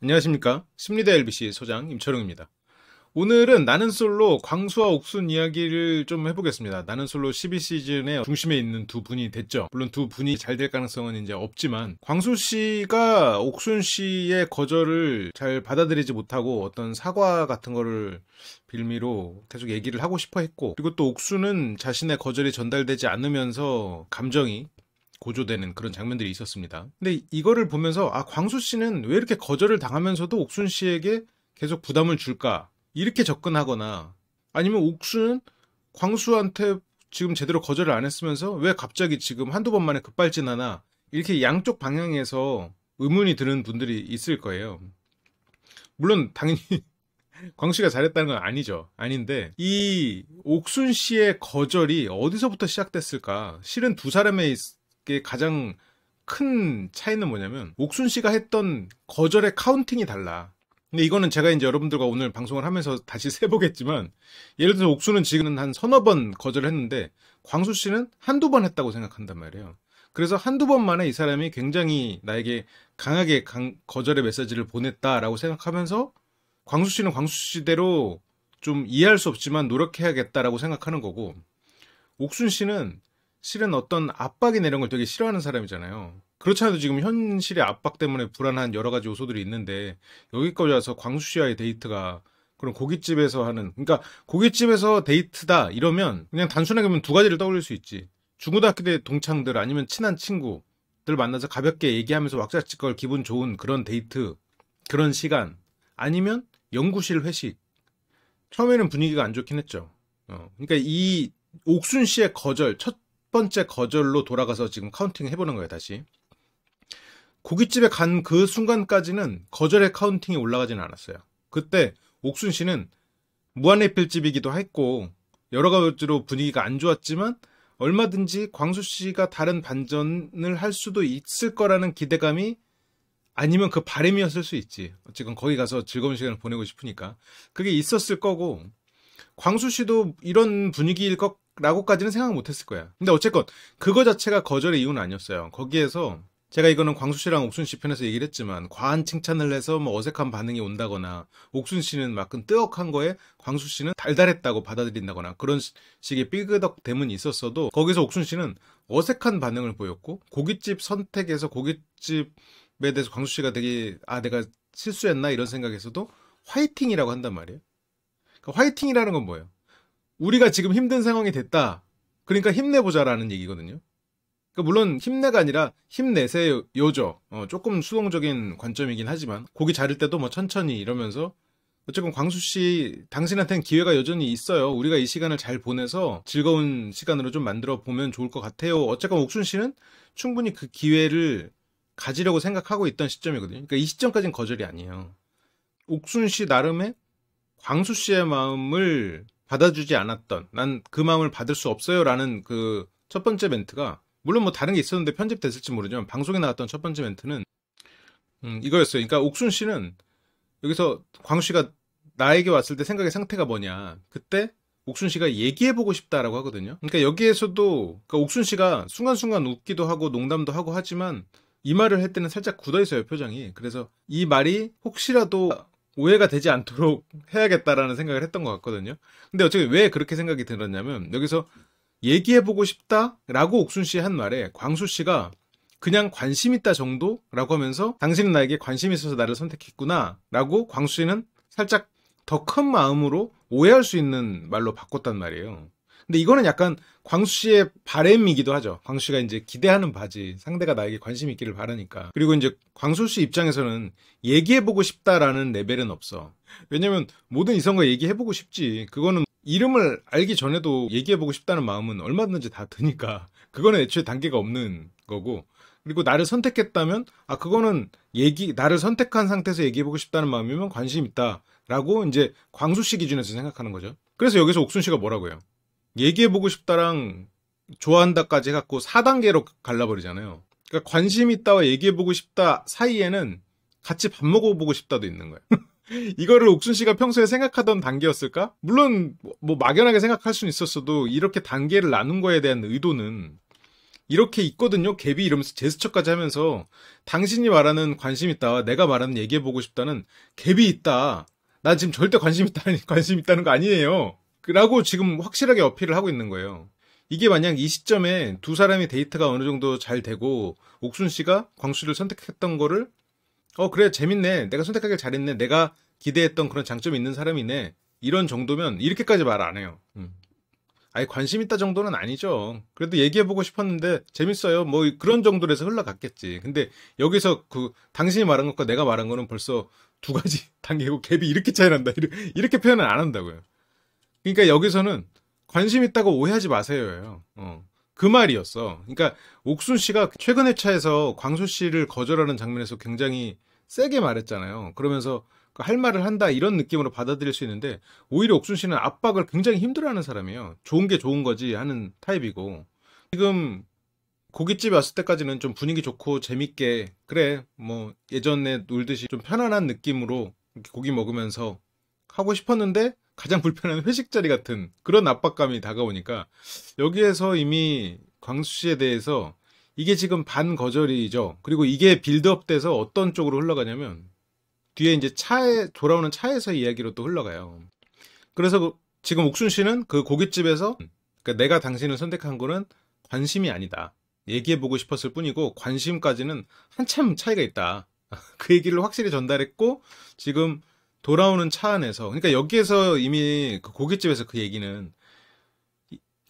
안녕하십니까 심리대 LBC 소장 임철웅입니다. 오늘은 나는 솔로 광수와 옥순 이야기를 좀 해보겠습니다. 나는 솔로 12시즌의 중심에 있는 두 분이 됐죠. 물론 두 분이 잘 될 가능성은 이제 없지만 광수 씨가 옥순 씨의 거절을 잘 받아들이지 못하고 어떤 사과 같은 거를 빌미로 계속 얘기를 하고 싶어 했고 그리고 또 옥순은 자신의 거절이 전달되지 않으면서 감정이 고조되는 그런 장면들이 있었습니다. 근데 이거를 보면서 아 광수 씨는 왜 이렇게 거절을 당하면서도 옥순 씨에게 계속 부담을 줄까 이렇게 접근하거나 아니면 옥순 광수한테 지금 제대로 거절을 안 했으면서 왜 갑자기 지금 한두 번 만에 급발진하나 이렇게 양쪽 방향에서 의문이 드는 분들이 있을 거예요. 물론 당연히 광 씨가 잘했다는 건 아니죠. 아닌데 이 옥순 씨의 거절이 어디서부터 시작됐을까? 실은 두 사람의 게 가장 큰 차이는 뭐냐면 옥순 씨가 했던 거절의 카운팅이 달라. 근데 이거는 제가 이제 여러분들과 오늘 방송을 하면서 다시 세보겠지만 예를 들어서 옥순은 지금은 한 서너 번 거절했는데 광수 씨는 한두 번 했다고 생각한단 말이에요. 그래서 한두 번 만에 이 사람이 굉장히 나에게 강하게 강, 거절의 메시지를 보냈다라고 생각하면서 광수 씨는 광수 씨대로 좀 이해할 수 없지만 노력해야겠다라고 생각하는 거고 옥순 씨는 실은 어떤 압박이 내린 걸 되게 싫어하는 사람이잖아요. 그렇잖아도 지금 현실의 압박 때문에 불안한 여러 가지 요소들이 있는데 여기까지 와서 광수 씨와의 데이트가 그런 고깃집에서 하는 그러니까 고깃집에서 데이트다 이러면 그냥 단순하게 보면 두 가지를 떠올릴 수 있지 중고등학교 때 동창들 아니면 친한 친구들 만나서 가볍게 얘기하면서 왁자지껄 기분 좋은 그런 데이트 그런 시간 아니면 연구실 회식 처음에는 분위기가 안 좋긴 했죠 어, 그러니까 이 옥순 씨의 거절 첫 번째 거절로 돌아가서 지금 카운팅 해보는 거예요, 다시. 고깃집에 간 그 순간까지는 거절의 카운팅이 올라가지는 않았어요. 그때 옥순 씨는 무한리필집이기도 했고 여러 가지로 분위기가 안 좋았지만 얼마든지 광수 씨가 다른 반전을 할 수도 있을 거라는 기대감이 아니면 그 바램이었을 수 있지. 지금 거기 가서 즐거운 시간을 보내고 싶으니까 그게 있었을 거고 광수 씨도 이런 분위기일 것 라고까지는 생각 못했을 거야. 근데 어쨌건 그거 자체가 거절의 이유는 아니었어요. 거기에서 제가 이거는 광수 씨랑 옥순 씨 편에서 얘기를 했지만 과한 칭찬을 해서 뭐 어색한 반응이 온다거나 옥순 씨는 막은 그 뜨억한 거에 광수 씨는 달달했다고 받아들인다거나 그런 식의 삐그덕 대문이 있었어도 거기서 옥순 씨는 어색한 반응을 보였고 고깃집 선택에서 고깃집에 대해서 광수 씨가 되게 아 내가 실수했나 이런 생각에서도 화이팅이라고 한단 말이에요. 그러니까 화이팅이라는 건 뭐예요? 우리가 지금 힘든 상황이 됐다. 그러니까 힘내보자라는 얘기거든요. 그러니까 물론 힘내가 아니라 힘내세요죠. 어, 조금 수동적인 관점이긴 하지만 고기 자를 때도 뭐 천천히 이러면서 어쨌건 광수 씨 당신한테는 기회가 여전히 있어요. 우리가 이 시간을 잘 보내서 즐거운 시간으로 좀 만들어 보면 좋을 것 같아요. 어쨌건 옥순 씨는 충분히 그 기회를 가지려고 생각하고 있던 시점이거든요. 그러니까 이 시점까지는 거절이 아니에요. 옥순 씨 나름의 광수 씨의 마음을 받아주지 않았던 난 그 마음을 받을 수 없어요라는 그 첫 번째 멘트가 물론 뭐 다른 게 있었는데 편집됐을지 모르지만 방송에 나왔던 첫 번째 멘트는 음, 이거였어요. 그러니까 옥순 씨는 여기서 광 씨가 나에게 왔을 때 생각의 상태가 뭐냐 그때 옥순 씨가 얘기해보고 싶다라고 하거든요. 그러니까 여기에서도 그러니까 옥순 씨가 순간순간 웃기도 하고 농담도 하고 하지만 이 말을 할 때는 살짝 굳어 있어요 표정이. 그래서 이 말이 혹시라도 오해가 되지 않도록 해야겠다라는 생각을 했던 것 같거든요. 근데 어쨌든 왜 그렇게 생각이 들었냐면 여기서 얘기해보고 싶다라고 옥순 씨 한 말에 광수 씨가 그냥 관심 있다 정도라고 하면서 당신은 나에게 관심 있어서 나를 선택했구나라고 광수 씨는 살짝 더 큰 마음으로 오해할 수 있는 말로 바꿨단 말이에요. 근데 이거는 약간 광수 씨의 바램이기도 하죠. 광수 씨가 이제 기대하는 바지 상대가 나에게 관심 있기를 바라니까. 그리고 이제 광수 씨 입장에서는 얘기해보고 싶다라는 레벨은 없어. 왜냐면 모든 이성과 얘기해보고 싶지. 그거는 이름을 알기 전에도 얘기해보고 싶다는 마음은 얼마든지 다 드니까. 그거는 애초에 단계가 없는 거고. 그리고 나를 선택했다면 아 그거는 얘기 나를 선택한 상태에서 얘기해보고 싶다는 마음이면 관심 있다라고 이제 광수 씨 기준에서 생각하는 거죠. 그래서 여기서 옥순 씨가 뭐라고 해요? 얘기해보고 싶다랑 좋아한다까지 해갖고 4단계로 갈라버리잖아요. 그러니까 관심 있다와 얘기해보고 싶다 사이에는 같이 밥 먹어보고 싶다도 있는 거예요. 이거를 옥순 씨가 평소에 생각하던 단계였을까? 물론 뭐, 뭐 막연하게 생각할 수는 있었어도 이렇게 단계를 나눈 거에 대한 의도는 이렇게 있거든요. 갭이 이러면서 제스처까지 하면서 당신이 말하는 관심 있다, 와 내가 말하는 얘기해보고 싶다는 갭이 있다. 나 지금 절대 관심 있다, 관심 있다는 거 아니에요. 라고 지금 확실하게 어필을 하고 있는 거예요. 이게 만약 이 시점에 두 사람이 데이트가 어느 정도 잘 되고 옥순 씨가 광수를 선택했던 거를 어 그래 재밌네 내가 선택하길 잘했네 내가 기대했던 그런 장점이 있는 사람이네 이런 정도면 이렇게까지 말 안 해요. 음. 아예 관심 있다 정도는 아니죠. 그래도 얘기해보고 싶었는데 재밌어요. 뭐 그런 정도에서 흘러갔겠지. 근데 여기서 그 당신이 말한 것과 내가 말한 거는 벌써 두 가지 단계고 갭이 이렇게 차이 난다. 이렇게 표현을 안 한다고요. 그러니까 여기서는 관심 있다고 오해하지 마세요 어. 그 말이었어. 그러니까 옥순 씨가 최근 에차에서 광수 씨를 거절하는 장면에서 굉장히 세게 말했잖아요. 그러면서 그 할 말을 한다 이런 느낌으로 받아들일 수 있는데 오히려 옥순 씨는 압박을 굉장히 힘들어하는 사람이에요. 좋은 게 좋은 거지 하는 타입이고 지금 고깃집에 왔을 때까지는 좀 분위기 좋고 재밌게 그래 뭐 예전에 놀듯이 좀 편안한 느낌으로 고기 먹으면서 하고 싶었는데 가장 불편한 회식 자리 같은 그런 압박감이 다가오니까 여기에서 이미 광수 씨에 대해서 이게 지금 반거절이죠. 그리고 이게 빌드업돼서 어떤 쪽으로 흘러가냐면 뒤에 이제 차에 돌아오는 차에서 이야기로 또 흘러가요. 그래서 그, 지금 옥순 씨는 그 고깃집에서 그러니까 내가 당신을 선택한 거는 관심이 아니다. 얘기해보고 싶었을 뿐이고 관심까지는 한참 차이가 있다. 그 얘기를 확실히 전달했고 지금 돌아오는 차 안에서 그러니까 여기에서 이미 그 고깃집에서 그 얘기는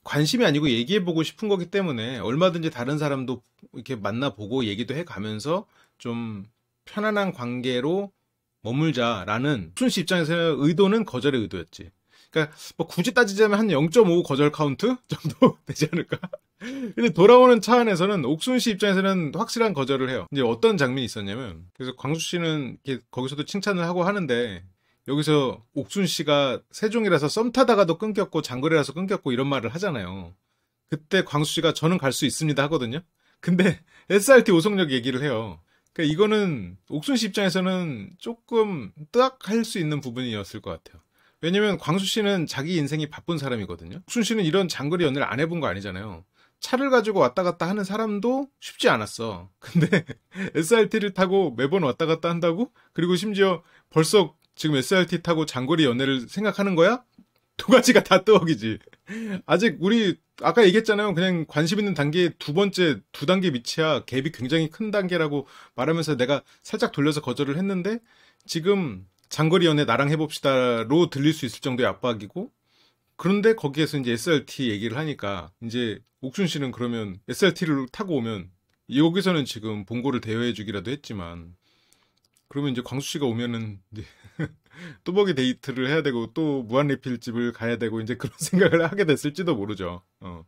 관심이 아니고 얘기해 보고 싶은 거기 때문에 얼마든지 다른 사람도 이렇게 만나보고 얘기도 해 가면서 좀 편안한 관계로 머물자라는 순씨 입장에서 의도는 거절의 의도였지. 그러니까 뭐 굳이 따지자면 한 0.5 거절 카운트 정도 되지 않을까? 근데 돌아오는 차 안에서는 옥순 씨 입장에서는 확실한 거절을 해요. 이제 어떤 장면이 있었냐면 그래서 광수 씨는 거기서도 칭찬을 하고 하는데 여기서 옥순 씨가 세종이라서 썸 타다가도 끊겼고 장거리라서 끊겼고 이런 말을 하잖아요. 그때 광수 씨가 저는 갈 수 있습니다 하거든요. 근데 SRT 오성역 얘기를 해요. 그러니까 이거는 옥순 씨 입장에서는 조금 딱할수 있는 부분이었을 것 같아요. 왜냐면 광수 씨는 자기 인생이 바쁜 사람이거든요. 옥순 씨는 이런 장거리 연애를 안 해본 거 아니잖아요. 차를 가지고 왔다 갔다 하는 사람도 쉽지 않았어. 근데 SRT를 타고 매번 왔다 갔다 한다고? 그리고 심지어 벌써 지금 SRT 타고 장거리 연애를 생각하는 거야? 두 가지가 다 뜨거기지. 아직 우리 아까 얘기했잖아요. 그냥 관심 있는 단계 두 번째 두 단계 밑이야. 갭이 굉장히 큰 단계라고 말하면서 내가 살짝 돌려서 거절을 했는데 지금 장거리 연애 나랑 해봅시다로 들릴 수 있을 정도의 압박이고 그런데 거기에서 이제 SRT 얘기를 하니까 이제 옥순 씨는 그러면 SRT를 타고 오면 여기서는 지금 봉고를 대여해 주기라도 했지만 그러면 이제 광수 씨가 오면은 이제 뚜벅이 데이트를 해야 되고 또 무한 리필집을 가야 되고 이제 그런 생각을 하게 됐을지도 모르죠. 어.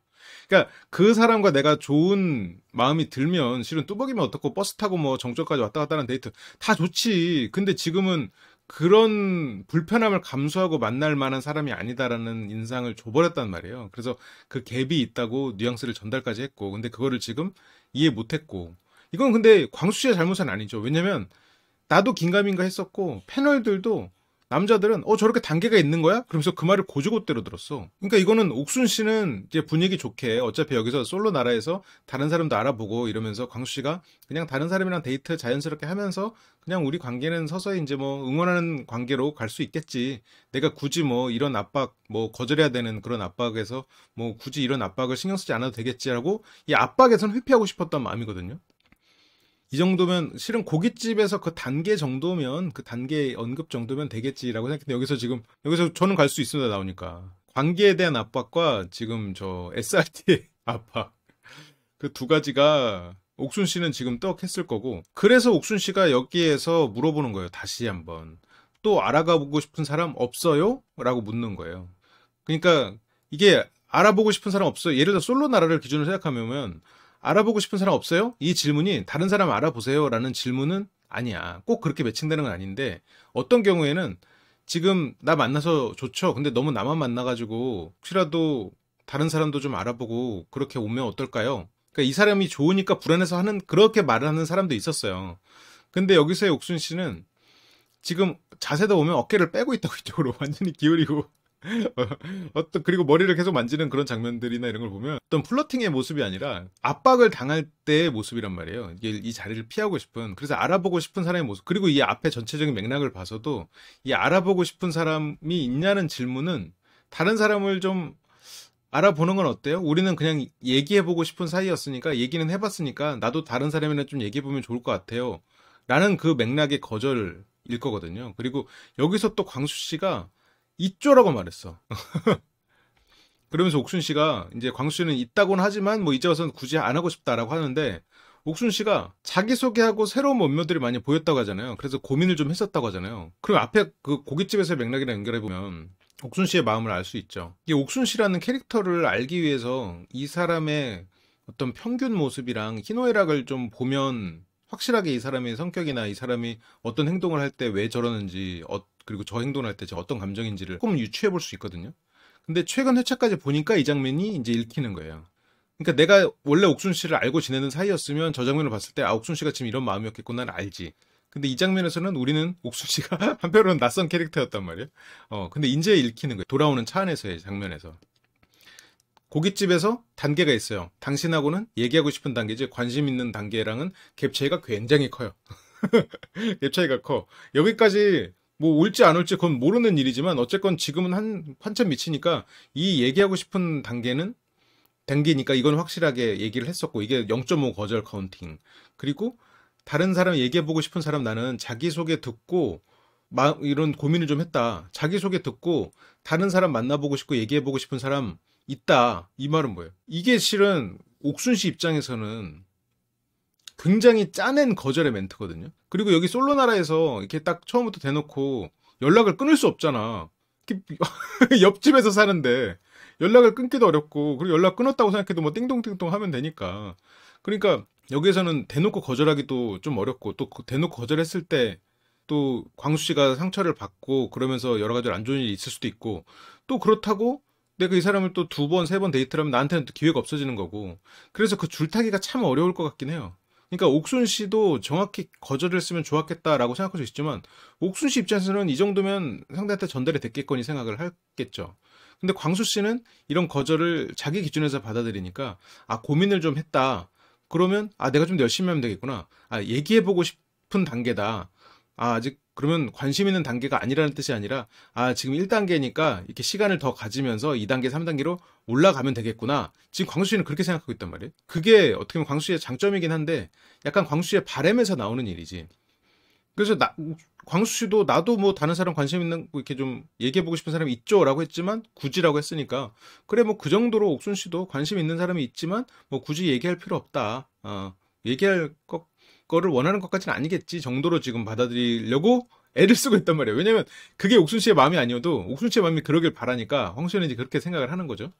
그러니까 그 사람과 내가 좋은 마음이 들면 실은 뚜벅이면 어떻고 버스 타고 뭐 정점까지 왔다 갔다 하는 데이트 다 좋지. 근데 지금은 그런 불편함을 감수하고 만날 만한 사람이 아니다라는 인상을 줘버렸단 말이에요. 그래서 그 갭이 있다고 뉘앙스를 전달까지 했고, 근데 그거를 지금 이해 못했고, 이건 근데 광수 씨의 잘못은 아니죠. 왜냐면 나도 긴가민가 했었고 패널들도 남자들은 어 저렇게 단계가 있는 거야? 그러면서 그 말을 고지고대로 들었어. 그러니까 이거는 옥순 씨는 이제 분위기 좋게 어차피 여기서 솔로 나라에서 다른 사람도 알아보고 이러면서 광수 씨가 그냥 다른 사람이랑 데이트 자연스럽게 하면서 그냥 우리 관계는 서서히 이제 뭐 응원하는 관계로 갈 수 있겠지. 내가 굳이 뭐 이런 압박 뭐 거절해야 되는 그런 압박에서 뭐 굳이 이런 압박을 신경 쓰지 않아도 되겠지라고 이 압박에선 회피하고 싶었던 마음이거든요. 이 정도면 실은 고깃집에서 그 단계 정도면 그 단계 언급 정도면 되겠지라고 생각했는데 여기서 지금 여기서 저는 갈 수 있습니다 나오니까 관계에 대한 압박과 지금 저 SRT의 압박 그 두 가지가 옥순 씨는 지금 떡했을 거고 그래서 옥순 씨가 여기에서 물어보는 거예요 다시 한번 또 알아가보고 싶은 사람 없어요? 라고 묻는 거예요 그러니까 이게 알아보고 싶은 사람 없어요 예를 들어 솔로 나라를 기준으로 생각하면 알아보고 싶은 사람 없어요? 이 질문이 다른 사람 알아보세요 라는 질문은 아니야. 꼭 그렇게 매칭되는 건 아닌데 어떤 경우에는 지금 나 만나서 좋죠. 근데 너무 나만 만나가지고 혹시라도 다른 사람도 좀 알아보고 그렇게 오면 어떨까요? 그러니까 이 사람이 좋으니까 불안해서 하는 그렇게 말을 하는 사람도 있었어요. 근데 여기서의 옥순 씨는 지금 자세다 보면 어깨를 빼고 있다고 이쪽으로 완전히 기울이고 어떤 그리고 머리를 계속 만지는 그런 장면들이나 이런 걸 보면 어떤 플러팅의 모습이 아니라 압박을 당할 때의 모습이란 말이에요. 이게 이 자리를 피하고 싶은 그래서 알아보고 싶은 사람의 모습 그리고 이 앞에 전체적인 맥락을 봐서도 이 알아보고 싶은 사람이 있냐는 질문은 다른 사람을 좀 알아보는 건 어때요? 우리는 그냥 얘기해보고 싶은 사이였으니까 얘기는 해봤으니까 나도 다른 사람이랑 좀 얘기해보면 좋을 것 같아요. 라는 그 맥락의 거절일 거거든요. 그리고 여기서 또 광수 씨가 있죠라고 말했어. 그러면서 옥순 씨가 이제 광수 씨는 있다고는 하지만 뭐 이제 와서는 굳이 안 하고 싶다라고 하는데 옥순 씨가 자기소개하고 새로운 면모들이 많이 보였다고 하잖아요. 그래서 고민을 좀 했었다고 하잖아요. 그럼 앞에 그고깃집에서 맥락이랑 연결해보면 옥순 씨의 마음을 알 수 있죠. 이 옥순 씨라는 캐릭터를 알기 위해서 이 사람의 어떤 평균 모습이랑 희노애락을 좀 보면 확실하게 이 사람의 성격이나 이 사람이 어떤 행동을 할 때 왜 저러는지, 어, 그리고 저 행동할 때 제가 어떤 감정인지를 조금 유추해 볼 수 있거든요. 근데 최근 회차까지 보니까 이 장면이 이제 읽히는 거예요. 그러니까 내가 원래 옥순 씨를 알고 지내는 사이였으면 저 장면을 봤을 때 아 옥순 씨가 지금 이런 마음이었겠구나 를 알지. 근데 이 장면에서는 우리는 옥순 씨가 한편으로는 낯선 캐릭터였단 말이에요. 어 근데 이제 읽히는 거예요. 돌아오는 차 안에서의 장면에서. 고깃집에서 단계가 있어요. 당신하고는 얘기하고 싶은 단계지 관심 있는 단계랑은 갭 차이가 굉장히 커요. 갭 차이가 커. 여기까지 뭐 올지 안 올지 그건 모르는 일이지만 어쨌건 지금은 한 한참 미치니까 이 얘기하고 싶은 단계는 단계니까 이건 확실하게 얘기를 했었고 이게 0.5 거절 카운팅 그리고 다른 사람 얘기해 보고 싶은 사람 나는 자기 소개 듣고 마, 이런 고민을 좀 했다 자기 소개 듣고 다른 사람 만나보고 싶고 얘기해 보고 싶은 사람 있다 이 말은 뭐예요 이게 실은 옥순 씨 입장에서는 굉장히 짜낸 거절의 멘트거든요. 그리고 여기 솔로나라에서 이렇게 딱 처음부터 대놓고 연락을 끊을 수 없잖아. 옆집에서 사는데 연락을 끊기도 어렵고 그리고 연락 끊었다고 생각해도 뭐 띵동띵동 하면 되니까 그러니까 여기에서는 대놓고 거절하기도 좀 어렵고 또 그 대놓고 거절했을 때 또 광수 씨가 상처를 받고 그러면서 여러 가지 안 좋은 일이 있을 수도 있고 또 그렇다고 내가 이 사람을 또 두 번 세 번 데이트를 하면 나한테는 또 기회가 없어지는 거고 그래서 그 줄타기가 참 어려울 것 같긴 해요. 그러니까 옥순 씨도 정확히 거절했으면 좋았겠다라고 생각할 수 있지만 옥순 씨 입장에서는 이 정도면 상대한테 전달이 됐겠거니 생각을 했겠죠. 근데 광수 씨는 이런 거절을 자기 기준에서 받아들이니까 아 고민을 좀 했다. 그러면 아 내가 좀 열심히 하면 되겠구나. 아 얘기해 보고 싶은 단계다. 아 아직 그러면 관심 있는 단계가 아니라는 뜻이 아니라 아 지금 1단계니까 이렇게 시간을 더 가지면서 2단계, 3단계로 올라가면 되겠구나. 지금 광수 씨는 그렇게 생각하고 있단 말이에요. 그게 어떻게 보면 광수 씨의 장점이긴 한데 약간 광수 씨의 바램에서 나오는 일이지. 그래서 나, 광수 씨도 나도 뭐 다른 사람 관심 있는 거 이렇게 좀 얘기해 보고 싶은 사람이 있죠라고 했지만 굳이라고 했으니까 그래 뭐 그 정도로 옥순 씨도 관심 있는 사람이 있지만 뭐 굳이 얘기할 필요 없다. 어, 얘기할 것 거를 원하는 것까지는 아니겠지 정도로 지금 받아들이려고 애를 쓰고 있단 말이에요. 왜냐면 그게 옥순 씨의 마음이 아니어도 옥순 씨의 마음이 그러길 바라니까 황수연이 이제 그렇게 생각을 하는 거죠.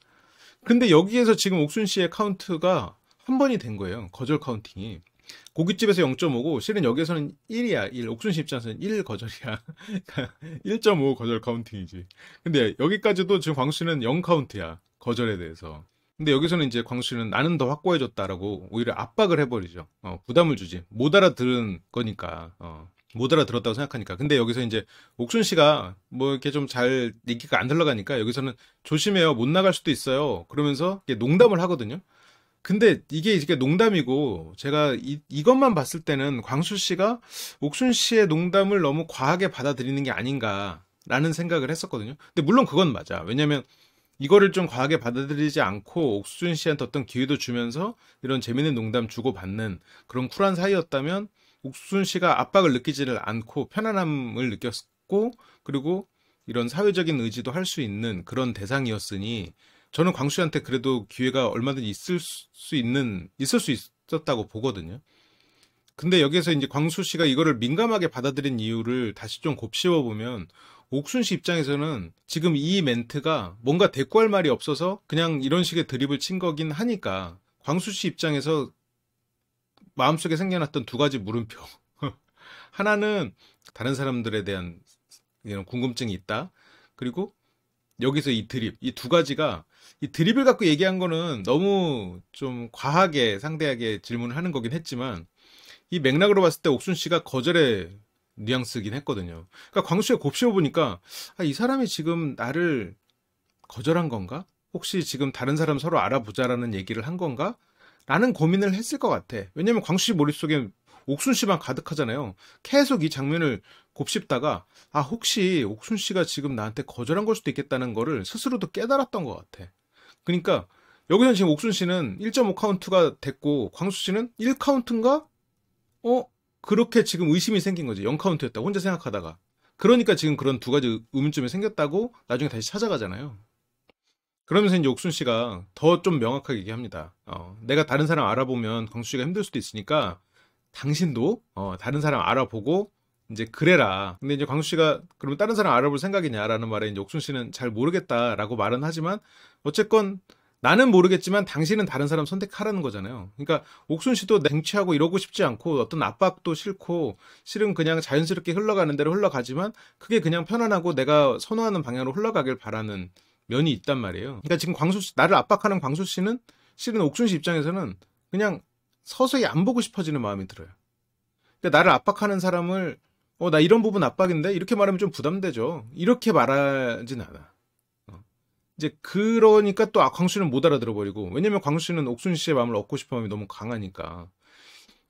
근데 여기에서 지금 옥순 씨의 카운트가 한 번이 된 거예요. 거절 카운팅이. 고깃집에서 0.5고 실은 여기에서는 1이야. 1. 옥순 씨 입장에서는 1 거절이야. 1.5 거절 카운팅이지. 근데 여기까지도 지금 황수 씨는 0 카운트야. 거절에 대해서. 근데 여기서는 이제 광수 씨는 나는 더 확고해졌다라고 오히려 압박을 해버리죠. 어, 부담을 주지. 못 알아들은 거니까. 어, 못 알아들었다고 생각하니까. 근데 여기서 이제 옥순 씨가 뭐 이렇게 좀 잘 얘기가 안들러가니까 여기서는 조심해요. 못 나갈 수도 있어요. 그러면서 농담을 하거든요. 근데 이게 이게 농담이고 제가 이, 이것만 봤을 때는 광수 씨가 옥순 씨의 농담을 너무 과하게 받아들이는 게 아닌가라는 생각을 했었거든요. 근데 물론 그건 맞아. 왜냐면 하 이거를 좀 과하게 받아들이지 않고 옥수준 씨한테 어떤 기회도 주면서 이런 재밌는 농담 주고받는 그런 쿨한 사이였다면 옥수준 씨가 압박을 느끼지를 않고 편안함을 느꼈고 그리고 이런 사회적인 의지도 할 수 있는 그런 대상이었으니 저는 광수 한테 그래도 기회가 얼마든지 있을 수 있는 있을 수 있었다고 보거든요. 근데 여기서 이제 광수 씨가 이거를 민감하게 받아들인 이유를 다시 좀 곱씹어 보면 옥순 씨 입장에서는 지금 이 멘트가 뭔가 대꾸할 말이 없어서 그냥 이런 식의 드립을 친 거긴 하니까 광수 씨 입장에서 마음속에 생겨났던 두 가지 물음표. 하나는 다른 사람들에 대한 이런 궁금증이 있다. 그리고 여기서 이 드립, 이 두 가지가 이 드립을 갖고 얘기한 거는 너무 좀 과하게 상대하게 질문을 하는 거긴 했지만 이 맥락으로 봤을 때 옥순 씨가 거절에 뉘앙스긴 했거든요. 그러니까 광수의 곱씹어 보니까 아, 이 사람이 지금 나를 거절한 건가? 혹시 지금 다른 사람 서로 알아보자라는 얘기를 한 건가? 라는 고민을 했을 것 같아. 왜냐면 광수 씨 머릿속에 옥순 씨만 가득하잖아요. 계속 이 장면을 곱씹다가 아 혹시 옥순 씨가 지금 나한테 거절한 걸 수도 있겠다는 거를 스스로도 깨달았던 것 같아. 그러니까 여기서 지금 옥순 씨는 1.5 카운트가 됐고 광수 씨는 1 카운트인가? 어? 그렇게 지금 의심이 생긴 거지. 0카운트였다. 혼자 생각하다가. 그러니까 지금 그런 두 가지 의문점이 생겼다고 나중에 다시 찾아가잖아요. 그러면서 이제 옥순 씨가 더 좀 명확하게 얘기합니다. 어, 내가 다른 사람 알아보면 광수 씨가 힘들 수도 있으니까 당신도 어, 다른 사람 알아보고 이제 그래라. 근데 이제 광수 씨가 그러면 다른 사람 알아볼 생각이냐라는 말에 이제 옥순 씨는 잘 모르겠다라고 말은 하지만 어쨌건 나는 모르겠지만 당신은 다른 사람 선택하라는 거잖아요. 그러니까 옥순 씨도 냉취하고 이러고 싶지 않고 어떤 압박도 싫고 실은 그냥 자연스럽게 흘러가는 대로 흘러가지만 그게 그냥 편안하고 내가 선호하는 방향으로 흘러가길 바라는 면이 있단 말이에요. 그러니까 지금 광수 씨, 나를 압박하는 광수 씨는 실은 옥순 씨 입장에서는 그냥 서서히 안 보고 싶어지는 마음이 들어요. 그러니까 나를 압박하는 사람을 어, 나 이런 부분 압박인데? 이렇게 말하면 좀 부담되죠. 이렇게 말하진 않아. 이제 그러니까 또 아, 광수는 못 알아들어 버리고 왜냐면 광수는 옥순 씨의 마음을 얻고 싶은마음이 너무 강하니까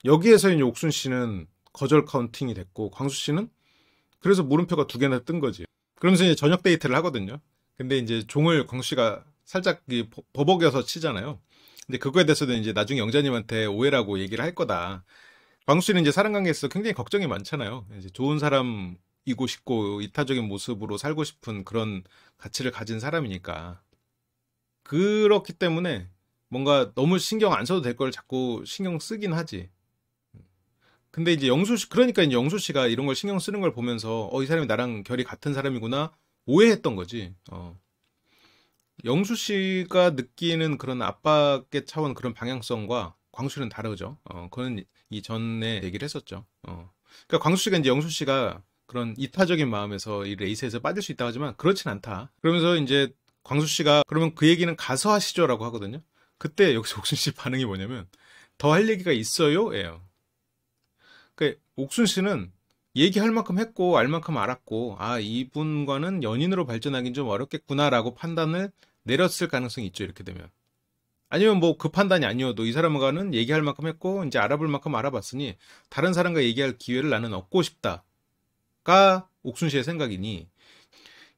여기에서 이제 옥순 씨는 거절 카운팅이 됐고 광수 씨는 그래서 물음표가 두 개나 뜬 거지. 그러면서 이제 저녁 데이트를 하거든요. 근데 이제 종을 광수 씨가 살짝 버벅여서 치잖아요. 근데 그거에 대해서도 이제 나중에 영자님한테 오해라고 얘기를 할 거다. 광수 씨는 이제 사랑 관계에서 굉장히 걱정이 많잖아요. 이제 좋은 사람 이고 싶고 이타적인 모습으로 살고 싶은 그런 가치를 가진 사람이니까 그렇기 때문에 뭔가 너무 신경 안 써도 될 걸 자꾸 신경 쓰긴 하지. 근데 이제 영수 씨 그러니까 영수 씨가 이런 걸 신경 쓰는 걸 보면서 어 이 사람이 나랑 결이 같은 사람이구나 오해했던 거지. 어. 영수 씨가 느끼는 그런 아빠의 차원 그런 방향성과 광수는 다르죠. 어, 그건 이전에 얘기를 했었죠. 어. 그러니까 광수 씨가 이제 영수 씨가 그런 이타적인 마음에서 이 레이스에서 빠질 수 있다 하지만 그렇진 않다. 그러면서 이제 광수 씨가 그러면 그 얘기는 가서 하시죠라고 하거든요. 그때 여기서 옥순 씨 반응이 뭐냐면 더 할 얘기가 있어요예요. 그러니까 옥순 씨는 얘기할 만큼 했고 알 만큼 알았고 아 이분과는 연인으로 발전하긴 좀 어렵겠구나라고 판단을 내렸을 가능성이 있죠 이렇게 되면 아니면 뭐 그 판단이 아니어도 이 사람과는 얘기할 만큼 했고 이제 알아볼 만큼 알아봤으니 다른 사람과 얘기할 기회를 나는 얻고 싶다 가 옥순 씨의 생각이니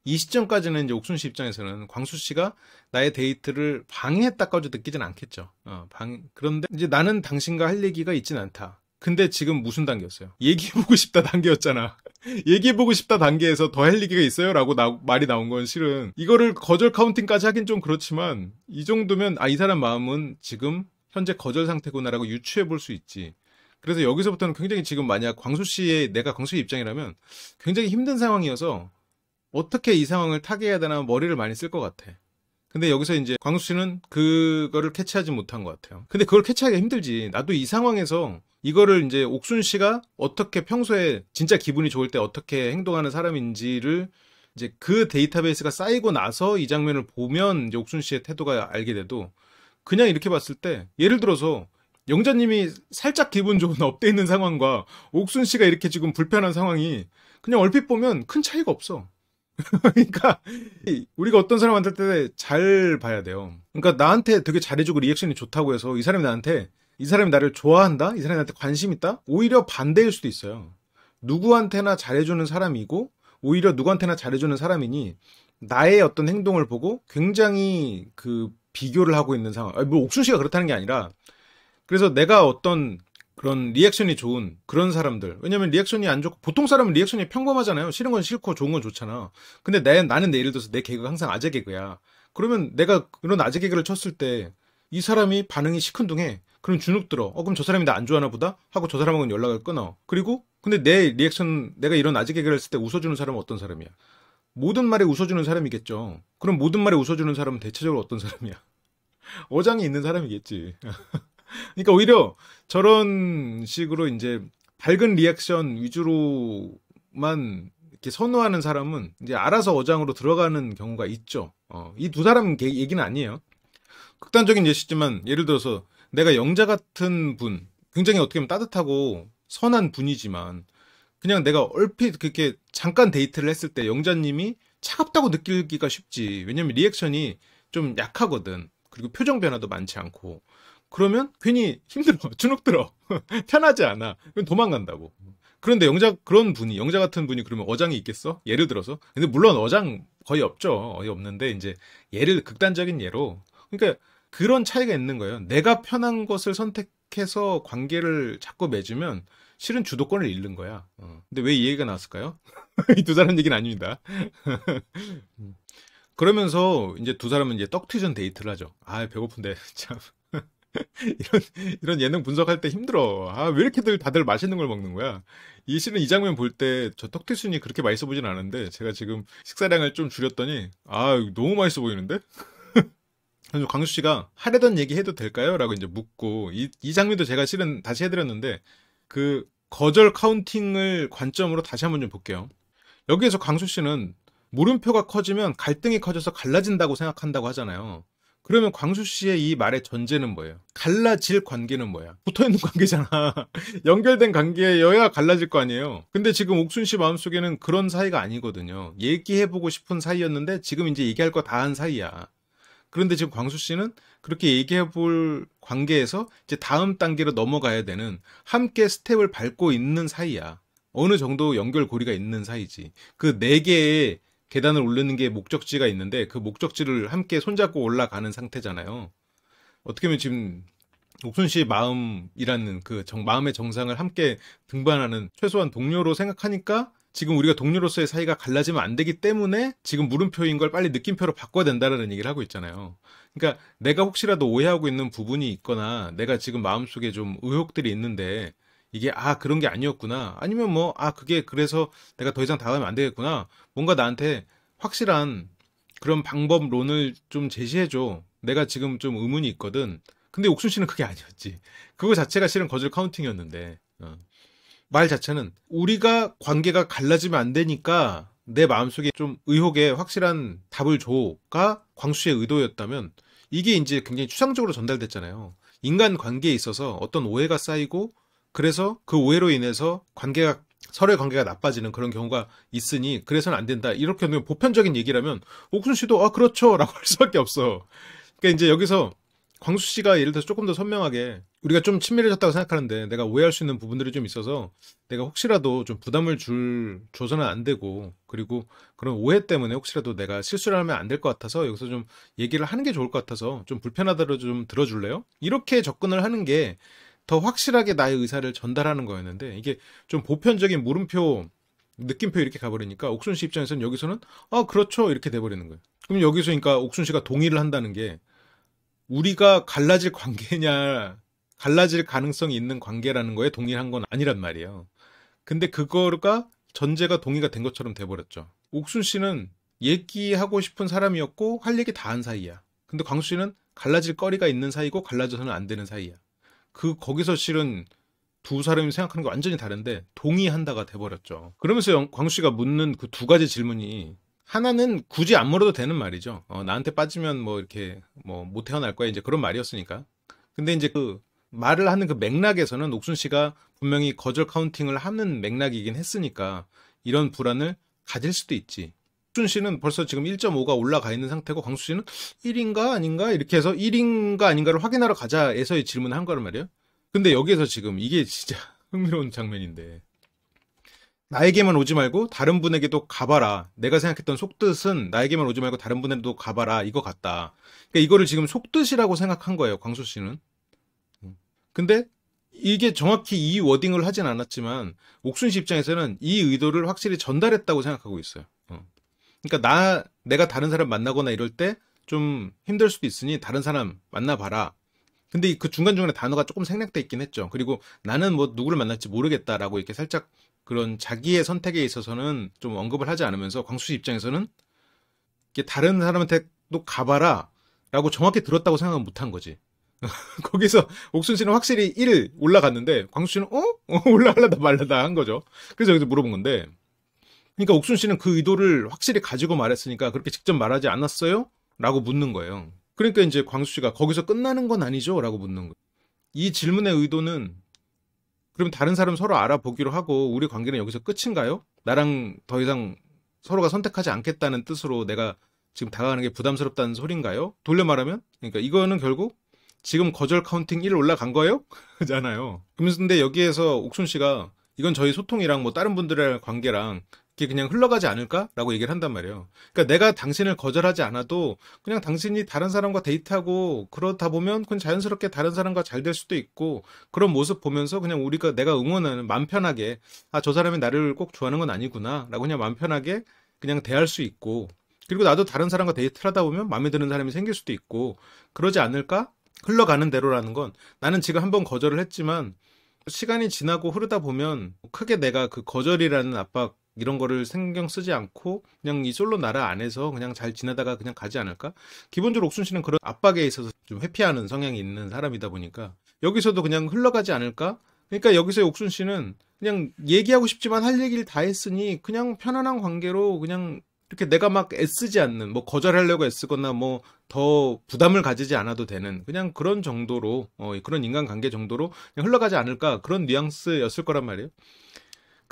이 시점까지는 이제 옥순 씨 입장에서는 광수 씨가 나의 데이트를 방해했다까지 느끼진 않겠죠. 어, 방 그런데 이제 나는 당신과 할 얘기가 있진 않다. 근데 지금 무슨 단계였어요? 얘기해보고 싶다 단계였잖아. 얘기해보고 싶다 단계에서 더 할 얘기가 있어요? 라고 나, 말이 나온 건 실은 이거를 거절 카운팅까지 하긴 좀 그렇지만 이 정도면 아, 이 사람 마음은 지금 현재 거절 상태구나라고 유추해 볼 수 있지. 그래서 여기서부터는 굉장히 지금 만약 광수 씨의 내가 광수 씨 입장이라면 굉장히 힘든 상황이어서 어떻게 이 상황을 타개해야 되나 머리를 많이 쓸 것 같아. 근데 여기서 이제 광수 씨는 그거를 캐치하지 못한 것 같아요. 근데 그걸 캐치하기 힘들지. 나도 이 상황에서 이거를 이제 옥순 씨가 어떻게 평소에 진짜 기분이 좋을 때 어떻게 행동하는 사람인지를 이제 그 데이터베이스가 쌓이고 나서 이 장면을 보면 이제 옥순 씨의 태도가 알게 돼도 그냥 이렇게 봤을 때 예를 들어서 영자님이 살짝 기분 좋은 업돼 있는 상황과 옥순 씨가 이렇게 지금 불편한 상황이 그냥 얼핏 보면 큰 차이가 없어. 그러니까 우리가 어떤 사람 만들 때잘 봐야 돼요. 그러니까 나한테 되게 잘해주고 리액션이 좋다고 해서 이 사람이 나한테 이 사람이 나를 좋아한다, 이 사람이 나한테 관심 있다. 오히려 반대일 수도 있어요. 누구한테나 잘해주는 사람이고 오히려 누구한테나 잘해주는 사람이니 나의 어떤 행동을 보고 굉장히 그 비교를 하고 있는 상황. 아니, 뭐 옥순 씨가 그렇다는 게 아니라 그래서 내가 어떤 그런 리액션이 좋은 그런 사람들. 왜냐면 리액션이 안 좋고 보통 사람은 리액션이 평범하잖아요. 싫은 건 싫고 좋은 건 좋잖아. 근데 내, 나는 내 예를 들어서 내 개그가 항상 아재 개그야. 그러면 내가 그런 아재 개그를 쳤을 때 이 사람이 반응이 시큰둥해. 그럼 주눅 들어. 어 그럼 저 사람이 나 안 좋아하나 보다 하고 저 사람하고는 연락을 끊어. 그리고 근데 내 리액션 내가 이런 아재 개그를 했을 때 웃어주는 사람은 어떤 사람이야? 모든 말에 웃어주는 사람이겠죠. 그럼 모든 말에 웃어주는 사람은 대체적으로 어떤 사람이야? 어장이 있는 사람이겠지. 그러니까 오히려 저런 식으로 이제 밝은 리액션 위주로만 이렇게 선호하는 사람은 이제 알아서 어장으로 들어가는 경우가 있죠. 어, 이 두 사람 얘기는 아니에요. 극단적인 예시지만 예를 들어서 내가 영자 같은 분, 굉장히 어떻게 보면 따뜻하고 선한 분이지만 그냥 내가 얼핏 그렇게 잠깐 데이트를 했을 때 영자님이 차갑다고 느끼기가 쉽지. 왜냐면 리액션이 좀 약하거든. 그리고 표정 변화도 많지 않고. 그러면 괜히 힘들어. 주눅들어. 편하지 않아. 그럼 도망간다고. 그런데 영자 그런 분이 영자 같은 분이 그러면 어장이 있겠어? 예를 들어서. 근데 물론 어장 거의 없죠. 거의 없는데 이제 예를 극단적인 예로. 그러니까 그런 차이가 있는 거예요. 내가 편한 것을 선택해서 관계를 자꾸 맺으면 실은 주도권을 잃는 거야. 어. 근데 왜이해가 나왔을까요? 이 두 사람 얘기는 아닙니다. 음. 그러면서 이제 두 사람은 이제 떡튀전 데이트를 하죠. 아 배고픈데 참 이런, 이런 예능 분석할 때 힘들어. 아, 왜 이렇게들 다들 맛있는 걸 먹는 거야? 이 실은 이 장면 볼 때 저 떡튀순이 그렇게 맛있어 보진 않은데 제가 지금 식사량을 좀 줄였더니 아, 너무 맛있어 보이는데? 그래서 강수 씨가 하려던 얘기 해도 될까요? 라고 이제 묻고 이, 이 장면도 제가 실은 다시 해드렸는데 그 거절 카운팅을 관점으로 다시 한 번 좀 볼게요. 여기에서 강수 씨는 물음표가 커지면 갈등이 커져서 갈라진다고 생각한다고 하잖아요. 그러면 광수 씨의 이 말의 전제는 뭐예요? 갈라질 관계는 뭐야? 붙어있는 관계잖아. 연결된 관계여야 갈라질 거 아니에요. 근데 지금 옥순 씨 마음속에는 그런 사이가 아니거든요. 얘기해보고 싶은 사이였는데 지금 이제 얘기할 거 다 한 사이야. 그런데 지금 광수 씨는 그렇게 얘기해 볼 관계에서 이제 다음 단계로 넘어가야 되는 함께 스텝을 밟고 있는 사이야. 어느 정도 연결고리가 있는 사이지. 그 네 개의 계단을 오르는 게 목적지가 있는데 그 목적지를 함께 손잡고 올라가는 상태잖아요. 어떻게 보면 지금 옥순 씨의 마음이라는 그 정, 마음의 정상을 함께 등반하는 최소한 동료로 생각하니까 지금 우리가 동료로서의 사이가 갈라지면 안 되기 때문에 지금 물음표인 걸 빨리 느낌표로 바꿔야 된다라는 얘기를 하고 있잖아요. 그러니까 내가 혹시라도 오해하고 있는 부분이 있거나 내가 지금 마음속에 좀 의혹들이 있는데 이게 아 그런 게 아니었구나 아니면 뭐 아 그게 그래서 내가 더 이상 당하면 안 되겠구나 뭔가 나한테 확실한 그런 방법론을 좀 제시해줘 내가 지금 좀 의문이 있거든 근데 옥순 씨는 그게 아니었지 그거 자체가 실은 거절 카운팅이었는데 어. 말 자체는 우리가 관계가 갈라지면 안 되니까 내 마음속에 좀 의혹에 확실한 답을 줘가 광수 의 의도였다면 이게 이제 굉장히 추상적으로 전달됐잖아요 인간 관계에 있어서 어떤 오해가 쌓이고 그래서 그 오해로 인해서 관계가 서로의 관계가 나빠지는 그런 경우가 있으니 그래서는 안 된다. 이렇게 하면 보편적인 얘기라면 옥순 씨도 아 그렇죠라고 할 수밖에 없어. 그러니까 이제 여기서 광수 씨가 예를 들어서 조금 더 선명하게 우리가 좀 친밀해졌다고 생각하는데 내가 오해할 수 있는 부분들이 좀 있어서 내가 혹시라도 좀 부담을 줄 조선은 안 되고 그리고 그런 오해 때문에 혹시라도 내가 실수를 하면 안 될 것 같아서 여기서 좀 얘기를 하는 게 좋을 것 같아서 좀 불편하다로 좀 들어줄래요? 이렇게 접근을 하는 게더 확실하게 나의 의사를 전달하는 거였는데 이게 좀 보편적인 물음표 느낌표 이렇게 가버리니까 옥순 씨 입장에서는 여기서는 아 그렇죠 이렇게 돼버리는 거예요. 그럼 여기서 그러니까 옥순 씨가 동의를 한다는 게 우리가 갈라질 관계냐 갈라질 가능성이 있는 관계라는 거에 동의한 를건 아니란 말이에요. 근데 그거가 전제가 동의가 된 것처럼 돼버렸죠. 옥순 씨는 얘기하고 싶은 사람이었고 할 얘기 다 한 사이야. 근데 광수 씨는 갈라질 거리가 있는 사이고 갈라져서는 안 되는 사이야. 그 거기서 실은 두 사람이 생각하는 게 완전히 다른데 동의한다가 돼버렸죠. 그러면서 광수 씨가 묻는 그 두 가지 질문이 하나는 굳이 안 물어도 되는 말이죠. 어, 나한테 빠지면 뭐 이렇게 뭐못 태어날 거야 이제 그런 말이었으니까. 근데 이제 그 말을 하는 그 맥락에서는 옥순 씨가 분명히 거절 카운팅을 하는 맥락이긴 했으니까 이런 불안을 가질 수도 있지. 박준 씨는 벌써 지금 1.5가 올라가 있는 상태고 광수 씨는 1인가 아닌가 이렇게 해서 1인가 아닌가를 확인하러 가자에서 질문을 한 거란 말이에요. 근데 여기에서 지금 이게 진짜 흥미로운 장면인데 나에게만 오지 말고 다른 분에게도 가봐라. 내가 생각했던 속뜻은 나에게만 오지 말고 다른 분에게도 가봐라. 이거 같다. 그러니까 이거를 지금 속뜻이라고 생각한 거예요. 광수 씨는. 음. 근데 이게 정확히 이 워딩을 하진 않았지만 옥순 씨 입장에서는 이 의도를 확실히 전달했다고 생각하고 있어요. 그러니까 나 내가 다른 사람 만나거나 이럴 때 좀 힘들 수도 있으니 다른 사람 만나봐라. 근데 그 중간중간에 단어가 조금 생략돼 있긴 했죠. 그리고 나는 뭐 누구를 만날지 모르겠다라고 이렇게 살짝 그런 자기의 선택에 있어서는 좀 언급을 하지 않으면서 광수 씨 입장에서는 이게 다른 사람한테 또 가봐라 라고 정확히 들었다고 생각은 못한 거지. 거기서 옥순 씨는 확실히 1 올라갔는데 광수 씨는 어? 어 올라갈라다 말라다 한 거죠. 그래서 여기서 물어본 건데 그러니까 옥순 씨는 그 의도를 확실히 가지고 말했으니까 그렇게 직접 말하지 않았어요? 라고 묻는 거예요. 그러니까 이제 광수 씨가 거기서 끝나는 건 아니죠? 라고 묻는 거예요. 이 질문의 의도는 그럼 다른 사람 서로 알아보기로 하고 우리 관계는 여기서 끝인가요? 나랑 더 이상 서로가 선택하지 않겠다는 뜻으로 내가 지금 다가가는 게 부담스럽다는 소린가요? 돌려 말하면 그러니까 이거는 결국 지금 거절 카운팅 1 올라간 거예요? 잖아요. 그러면서 근데 여기에서 옥순 씨가 이건 저희 소통이랑 뭐 다른 분들의 관계랑 이게 그냥 흘러가지 않을까라고 얘기를 한단 말이에요. 그러니까 내가 당신을 거절하지 않아도 그냥 당신이 다른 사람과 데이트하고 그러다 보면 그건 자연스럽게 다른 사람과 잘 될 수도 있고 그런 모습 보면서 그냥 우리가 내가 응원하는 맘 편하게 아 저 사람이 나를 꼭 좋아하는 건 아니구나라고 그냥 맘 편하게 그냥 대할 수 있고 그리고 나도 다른 사람과 데이트를 하다 보면 마음에 드는 사람이 생길 수도 있고 그러지 않을까 흘러가는 대로라는 건 나는 지금 한번 거절을 했지만 시간이 지나고 흐르다 보면 크게 내가 그 거절이라는 압박 이런 거를 생경 쓰지 않고 그냥 이 솔로 나라 안에서 그냥 잘 지내다가 그냥 가지 않을까? 기본적으로 옥순 씨는 그런 압박에 있어서 좀 회피하는 성향이 있는 사람이다 보니까 여기서도 그냥 흘러가지 않을까? 그러니까 여기서 옥순 씨는 그냥 얘기하고 싶지만 할 얘기를 다 했으니 그냥 편안한 관계로 그냥 이렇게 내가 막 애쓰지 않는 뭐 거절하려고 애쓰거나 뭐 더 부담을 가지지 않아도 되는 그냥 그런 정도로 어, 그런 인간관계 정도로 그냥 흘러가지 않을까 그런 뉘앙스였을 거란 말이에요.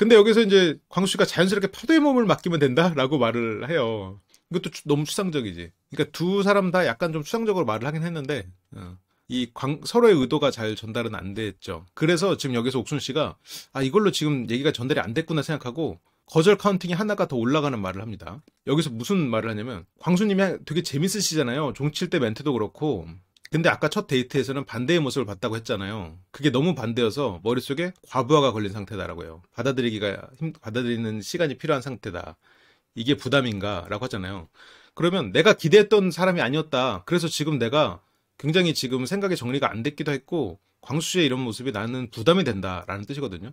근데 여기서 이제 광수 씨가 자연스럽게 파도의 몸을 맡기면 된다라고 말을 해요. 이것도 추, 너무 추상적이지. 그러니까 두 사람 다 약간 좀 추상적으로 말을 하긴 했는데 어. 이 광, 서로의 의도가 잘 전달은 안 됐죠. 그래서 지금 여기서 옥순 씨가 아 이걸로 지금 얘기가 전달이 안 됐구나 생각하고 거절 카운팅이 하나가 더 올라가는 말을 합니다. 여기서 무슨 말을 하냐면 광수님이 되게 재밌으시잖아요. 종 칠 때 멘트도 그렇고 근데 아까 첫 데이트에서는 반대의 모습을 봤다고 했잖아요. 그게 너무 반대여서 머릿속에 과부하가 걸린 상태다라고요. 해 받아들이기가 힘, 받아들이는 시간이 필요한 상태다. 이게 부담인가라고 하잖아요. 그러면 내가 기대했던 사람이 아니었다. 그래서 지금 내가 굉장히 지금 생각이 정리가 안 됐기도 했고 광수 의 이런 모습이 나는 부담이 된다라는 뜻이거든요.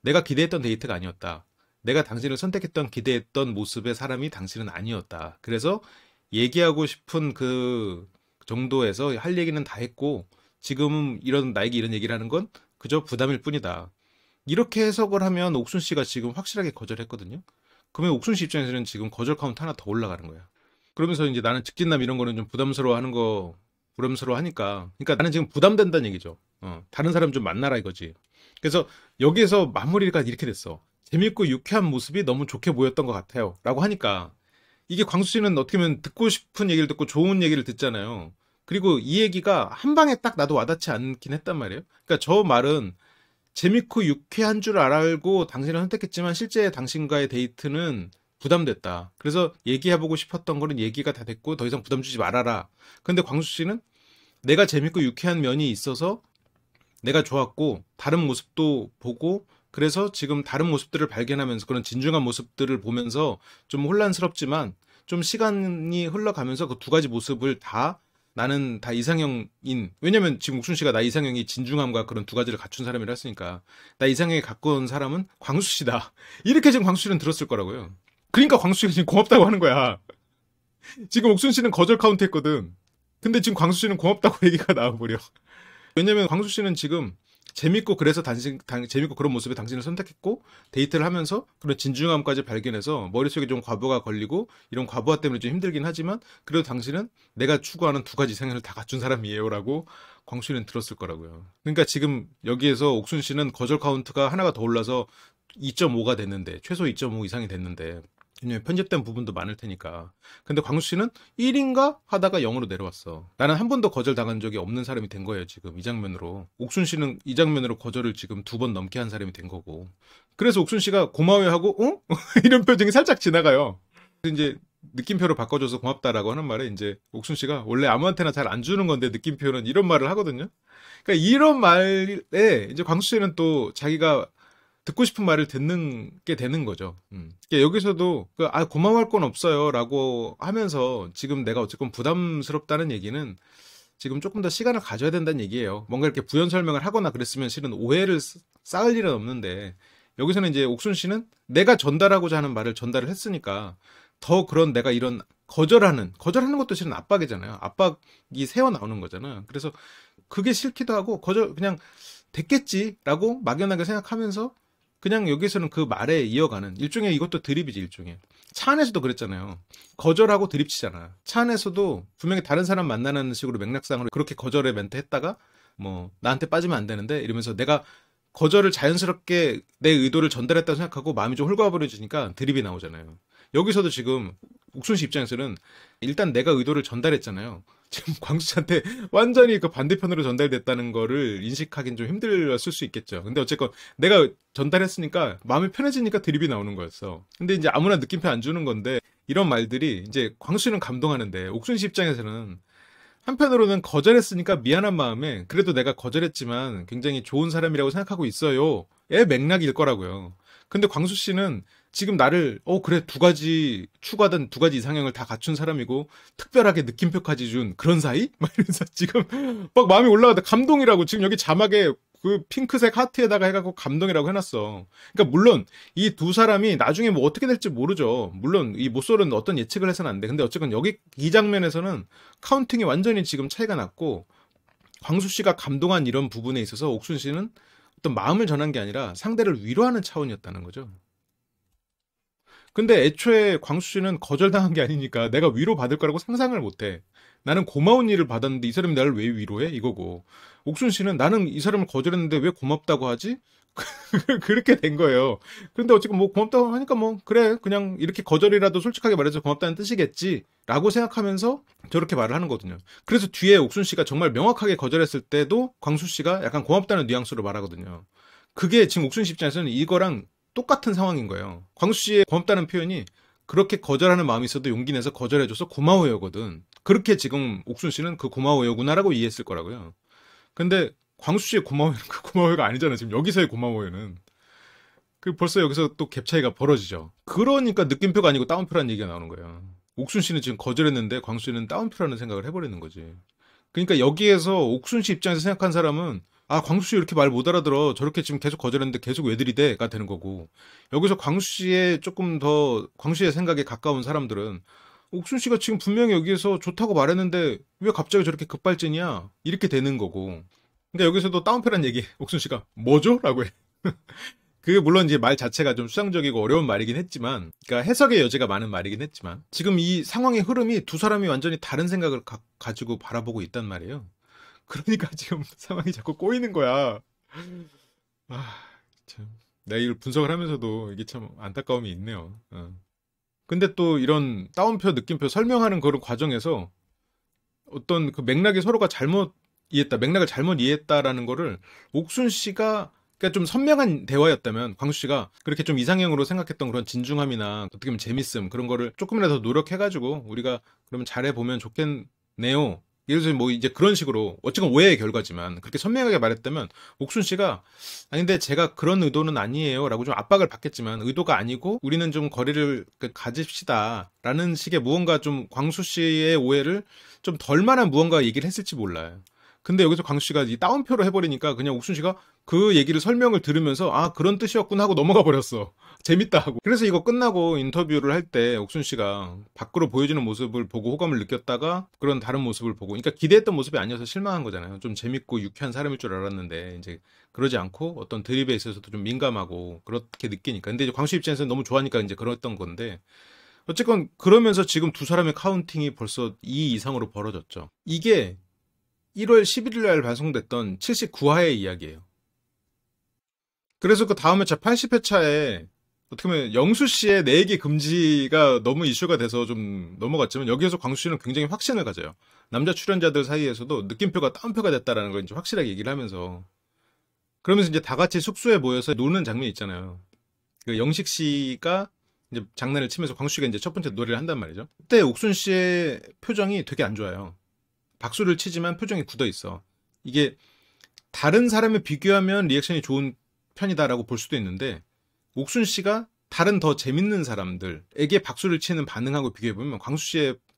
내가 기대했던 데이트가 아니었다. 내가 당신을 선택했던 기대했던 모습의 사람이 당신은 아니었다. 그래서 얘기하고 싶은 그 정도에서 할 얘기는 다 했고 지금 이런 나에게 이런 얘기를 하는 건 그저 부담일 뿐이다. 이렇게 해석을 하면 옥순 씨가 지금 확실하게 거절했거든요. 그러면 옥순 씨 입장에서는 지금 거절 카운트 하나 더 올라가는 거야. 그러면서 이제 나는 직진남 이런 거는 좀 부담스러워하는 거 부담스러워하니까. 그러니까 나는 지금 부담된다는 얘기죠. 어, 다른 사람 좀 만나라 이거지. 그래서 여기에서 마무리가 이렇게 됐어. 재밌고 유쾌한 모습이 너무 좋게 보였던 것 같아요. 라고 하니까 이게 광수 씨는 어떻게 보면 듣고 싶은 얘기를 듣고 좋은 얘기를 듣잖아요. 그리고 이 얘기가 한 방에 딱 나도 와닿지 않긴 했단 말이에요. 그러니까 저 말은 재밌고 유쾌한 줄 알고 당신을 선택했지만 실제 당신과의 데이트는 부담됐다. 그래서 얘기해보고 싶었던 거는 얘기가 다 됐고 더 이상 부담 주지 말아라. 근데 광수 씨는 내가 재밌고 유쾌한 면이 있어서 내가 좋았고 다른 모습도 보고 그래서 지금 다른 모습들을 발견하면서 그런 진중한 모습들을 보면서 좀 혼란스럽지만 좀 시간이 흘러가면서 그 두 가지 모습을 다 나는 다 이상형인 왜냐면 지금 옥순 씨가 나 이상형이 진중함과 그런 두 가지를 갖춘 사람이라 했으니까 나이상형이 갖고 온 사람은 광수 씨다 이렇게 지금 광수 씨는 들었을 거라고요 그러니까 광수 씨가 지금 고맙다고 하는 거야 지금 옥순 씨는 거절 카운트 했거든 근데 지금 광수 씨는 고맙다고 얘기가 나와버려 왜냐면 광수 씨는 지금 재밌고 그래서 당신 당, 재밌고 그런 모습에 당신을 선택했고 데이트를 하면서 그런 진중함까지 발견해서 머릿속에 좀 과부가 걸리고 이런 과부하 때문에 좀 힘들긴 하지만 그래도 당신은 내가 추구하는 두 가지 생활을 다 갖춘 사람이에요라고 광수는 들었을 거라고요. 그러니까 지금 여기에서 옥순 씨는 거절 카운트가 하나가 더 올라서 2.5가 됐는데 최소 2.5 이상이 됐는데 예, 편집된 부분도 많을 테니까. 근데 광수 씨는 1인가 하다가 0으로 내려왔어. 나는 한 번도 거절당한 적이 없는 사람이 된 거예요, 지금. 이 장면으로. 옥순 씨는 이 장면으로 거절을 지금 두 번 넘게 한 사람이 된 거고. 그래서 옥순 씨가 고마워하고, 응? 어? 이런 표정이 살짝 지나가요. 이제 느낌표로 바꿔줘서 고맙다라고 하는 말에 이제 옥순 씨가 원래 아무한테나 잘 안 주는 건데 느낌표는 이런 말을 하거든요. 그러니까 이런 말에 이제 광수 씨는 또 자기가 듣고 싶은 말을 듣는 게 되는 거죠. 음. 그니까 여기서도 그, 아 고마워할 건 없어요라고 하면서 지금 내가 어쨌건 부담스럽다는 얘기는 지금 조금 더 시간을 가져야 된다는 얘기예요. 뭔가 이렇게 부연 설명을 하거나 그랬으면 실은 오해를 쌓을 일은 없는데 여기서는 이제 옥순 씨는 내가 전달하고자 하는 말을 전달을 했으니까 더 그런 내가 이런 거절하는 거절하는 것도 실은 압박이잖아요. 압박이 새어 나오는 거잖아. 그래서 그게 싫기도 하고 거절 그냥 됐겠지라고 막연하게 생각하면서 그냥 여기서는 그 말에 이어가는 일종의 이것도 드립이지 일종의 차 안에서도 그랬잖아요 거절하고 드립치잖아 차 안에서도 분명히 다른 사람 만나는 식으로 맥락상으로 그렇게 거절의 멘트 했다가 뭐 나한테 빠지면 안 되는데 이러면서 내가 거절을 자연스럽게 내 의도를 전달했다고 생각하고 마음이 좀 홀가버려지니까 드립이 나오잖아요 여기서도 지금 옥순 씨 입장에서는 일단 내가 의도를 전달했잖아요 지금 광수한테 완전히 그 반대편으로 전달됐다는 거를 인식하긴 좀 힘들었을 수 있겠죠. 근데 어쨌건 내가 전달했으니까 마음이 편해지니까 드립이 나오는 거였어. 근데 이제 아무나 느낌표 안 주는 건데 이런 말들이 이제 광수는 감동하는데 옥순 씨 입장에서는 한편으로는 거절했으니까 미안한 마음에 그래도 내가 거절했지만 굉장히 좋은 사람이라고 생각하고 있어요. 의 맥락일 거라고요. 근데 광수 씨는 지금 나를 어 그래 두 가지 추가된 두 가지 이상형을 다 갖춘 사람이고 특별하게 느낌표까지 준 그런 사이? 막 이러면서 지금 막 마음이 올라가다 감동이라고 지금 여기 자막에 그 핑크색 하트에다가 해갖고 감동이라고 해놨어. 그러니까 물론 이 두 사람이 나중에 뭐 어떻게 될지 모르죠. 물론 이 모쏠은 어떤 예측을 해서는 안 돼. 근데 어쨌건 여기 이 장면에서는 카운팅이 완전히 지금 차이가 났고 광수 씨가 감동한 이런 부분에 있어서 옥순 씨는 어떤 마음을 전한 게 아니라 상대를 위로하는 차원이었다는 거죠. 근데 애초에 광수 씨는 거절당한 게 아니니까 내가 위로 받을 거라고 상상을 못 해. 나는 고마운 일을 받았는데 이 사람이 나를 왜 위로해? 이거고. 옥순 씨는 나는 이 사람을 거절했는데 왜 고맙다고 하지? 그렇게 된 거예요. 그런데 어쨌든뭐 고맙다고 하니까 뭐 그래 그냥 이렇게 거절이라도 솔직하게 말해서 고맙다는 뜻이겠지라고 생각하면서 저렇게 말을 하는 거거든요. 그래서 뒤에 옥순 씨가 정말 명확하게 거절했을 때도 광수 씨가 약간 고맙다는 뉘앙스로 말하거든요. 그게 지금 옥순 씨 입장에서는 이거랑 똑같은 상황인 거예요. 광수 씨의 고맙다는 표현이 그렇게 거절하는 마음이 있어도 용기 내서 거절해줘서 고마워요거든. 그렇게 지금 옥순 씨는 그 고마워요구나라고 이해했을 거라고요. 근데 광수 씨의 고마워요는 그 고마워요가 아니잖아요. 지금 여기서의 고마워요는. 그 벌써 여기서 또 갭 차이가 벌어지죠. 그러니까 느낌표가 아니고 다운표라는 얘기가 나오는 거예요. 옥순 씨는 지금 거절했는데 광수 씨는 다운표라는 생각을 해버리는 거지. 그러니까 여기에서 옥순 씨 입장에서 생각한 사람은 아 광수 씨 이렇게 말 못 알아들어 저렇게 지금 계속 거절했는데 계속 왜 들이대가 되는 거고 여기서 광수 씨의 조금 더 광수 씨의 생각에 가까운 사람들은 옥순 씨가 지금 분명히 여기에서 좋다고 말했는데 왜 갑자기 저렇게 급발진이야 이렇게 되는 거고 근데 그러니까 여기서도 다운표란 얘기 옥순 씨가 뭐죠라고 해 그게 물론 이제 말 자체가 좀 수상적이고 어려운 말이긴 했지만, 그러니까 해석의 여지가 많은 말이긴 했지만, 지금 이 상황의 흐름이 두 사람이 완전히 다른 생각을 가, 지고 바라보고 있단 말이에요. 그러니까 지금 상황이 자꾸 꼬이는 거야. 음. 아, 참. 내가 이걸 분석을 하면서도 이게 참 안타까움이 있네요. 어. 근데 또 이런 따옴표, 느낌표 설명하는 그런 과정에서 어떤 그 맥락이 서로가 잘못 이해했다, 맥락을 잘못 이해했다라는 거를 옥순 씨가 그러니까 좀 선명한 대화였다면 광수 씨가 그렇게 좀 이상형으로 생각했던 그런 진중함이나 어떻게 보면 재밌음 그런 거를 조금이라도 노력해가지고 우리가 그러면 잘해보면 좋겠네요 예를 들어서 뭐 이제 그런 식으로 어쨌건 오해의 결과지만 그렇게 선명하게 말했다면 옥순 씨가 아닌데 제가 그런 의도는 아니에요라고 좀 압박을 받겠지만 의도가 아니고 우리는 좀 거리를 그 가집시다라는 식의 무언가 좀 광수 씨의 오해를 좀 덜만한 무언가 얘기를 했을지 몰라요. 근데 여기서 강수 씨가 이 다운표로 해버리니까 그냥 옥순 씨가 그 얘기를 설명을 들으면서 아 그런 뜻이었구나 하고 넘어가 버렸어. 재밌다 하고. 그래서 이거 끝나고 인터뷰를 할 때 옥순 씨가 밖으로 보여지는 모습을 보고 호감을 느꼈다가 그런 다른 모습을 보고 그러니까 기대했던 모습이 아니어서 실망한 거잖아요. 좀 재밌고 유쾌한 사람일 줄 알았는데 이제 그러지 않고 어떤 드립에 있어서도 좀 민감하고 그렇게 느끼니까. 근데 이제 광수 입장에서는 너무 좋아하니까 이제 그랬던 건데 어쨌건 그러면서 지금 두 사람의 카운팅이 벌써 2 이상으로 벌어졌죠. 이게 1월 11일 날 방송됐던 79화의 이야기예요. 그래서 그 다음에 제 80회차에 어떻게 보면 영수 씨의 내 얘기 금지가 너무 이슈가 돼서 좀 넘어갔지만 여기에서 광수 씨는 굉장히 확신을 가져요. 남자 출연자들 사이에서도 느낌표가 따옴표가 됐다라는 걸 이제 확실하게 얘기를 하면서 그러면서 이제 다 같이 숙소에 모여서 노는 장면이 있잖아요. 그 영식 씨가 이제 장난을 치면서 광수 씨가 이제 첫 번째 노래를 한단 말이죠. 그때 옥순 씨의 표정이 되게 안 좋아요. 박수를 치지만 표정이 굳어 있어. 이게 다른 사람에 비교하면 리액션이 좋은 편이다라고 볼 수도 있는데 옥순 씨가 다른 더 재밌는 사람들에게 박수를 치는 반응하고 비교해보면 광수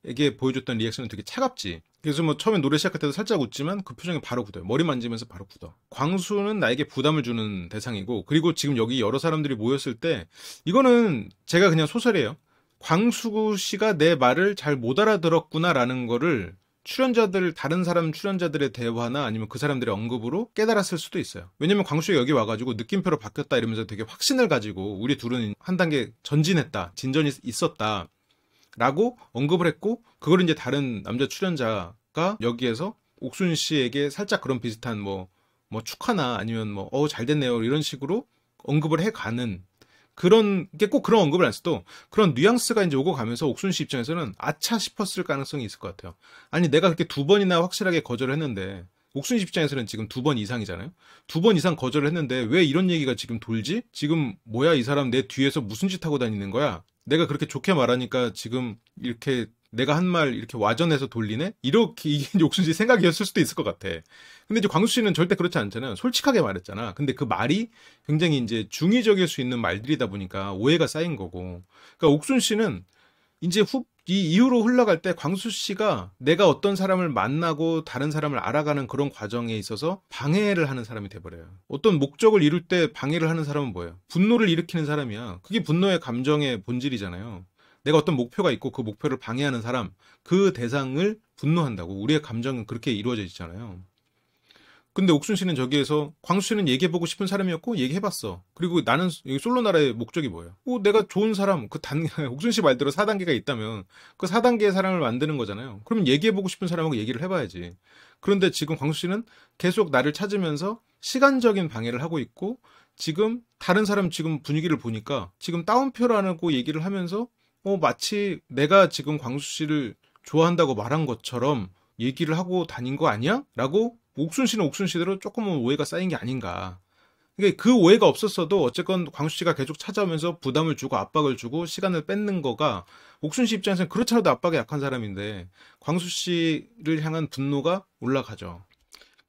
씨에게 보여줬던 리액션은 되게 차갑지. 그래서 뭐 처음에 노래 시작할 때도 살짝 웃지만 그 표정이 바로 굳어요. 머리 만지면서 바로 굳어. 광수는 나에게 부담을 주는 대상이고 그리고 지금 여기 여러 사람들이 모였을 때 이거는 제가 그냥 소설이에요. 광수 씨가 내 말을 잘 못 알아들었구나라는 거를 출연자들 다른 사람 출연자들의 대화나 아니면 그 사람들의 언급으로 깨달았을 수도 있어요. 왜냐면 광수가 여기 와가지고 느낌표로 바뀌었다 이러면서 되게 확신을 가지고 우리 둘은 한 단계 전진했다, 진전이 있었다. 라고 언급을 했고 그걸 이제 다른 남자 출연자가 여기에서 옥순 씨에게 살짝 그런 비슷한 뭐, 뭐 축하나 아니면 뭐, 어우, 잘 됐네요. 이런 식으로 언급을 해가는 그런 게 꼭 그런 언급을 안 써도 그런 뉘앙스가 이제 오고 가면서 옥순 씨 입장에서는 아차 싶었을 가능성이 있을 것 같아요. 아니 내가 그렇게 두 번이나 확실하게 거절을 했는데 옥순 씨 입장에서는 지금 두 번 이상이잖아요. 두 번 이상 거절을 했는데 왜 이런 얘기가 지금 돌지? 지금 뭐야 이 사람 내 뒤에서 무슨 짓 하고 다니는 거야? 내가 그렇게 좋게 말하니까 지금 이렇게 내가 한 말 이렇게 와전해서 돌리네? 이렇게 이게 욕순지 생각이었을 수도 있을 것 같아. 근데 이제 광수 씨는 절대 그렇지 않잖아요. 솔직하게 말했잖아. 근데 그 말이 굉장히 이제 중의적일 수 있는 말들이다 보니까 오해가 쌓인 거고. 그러니까 옥순 씨는 이제 후, 이 이후로 흘러갈 때 광수 씨가 내가 어떤 사람을 만나고 다른 사람을 알아가는 그런 과정에 있어서 방해를 하는 사람이 돼버려요. 어떤 목적을 이룰 때 방해를 하는 사람은 뭐예요? 분노를 일으키는 사람이야. 그게 분노의 감정의 본질이잖아요. 내가 어떤 목표가 있고 그 목표를 방해하는 사람, 그 대상을 분노한다고 우리의 감정은 그렇게 이루어져 있잖아요. 근데 옥순 씨는 저기에서 광수 씨는 얘기해보고 싶은 사람이었고 얘기해봤어. 그리고 나는 솔로 나라의 목적이 뭐예요? 어, 내가 좋은 사람 그단 옥순 씨 말대로 4단계가 있다면 그 4단계의 사람을 만드는 거잖아요. 그러면 얘기해보고 싶은 사람하고 얘기를 해봐야지. 그런데 지금 광수 씨는 계속 나를 찾으면서 시간적인 방해를 하고 있고 지금 다른 사람 지금 분위기를 보니까 지금 다운표라고 얘기를 하면서 어, 마치 내가 지금 광수 씨를 좋아한다고 말한 것처럼 얘기를 하고 다닌 거 아니야? 라고 옥순 씨는 옥순 씨대로 조금은 오해가 쌓인 게 아닌가. 그러니까 그 오해가 없었어도 어쨌건 광수 씨가 계속 찾아오면서 부담을 주고 압박을 주고 시간을 뺏는 거가 옥순 씨 입장에서는 그렇더라도 압박이 약한 사람인데 광수 씨를 향한 분노가 올라가죠.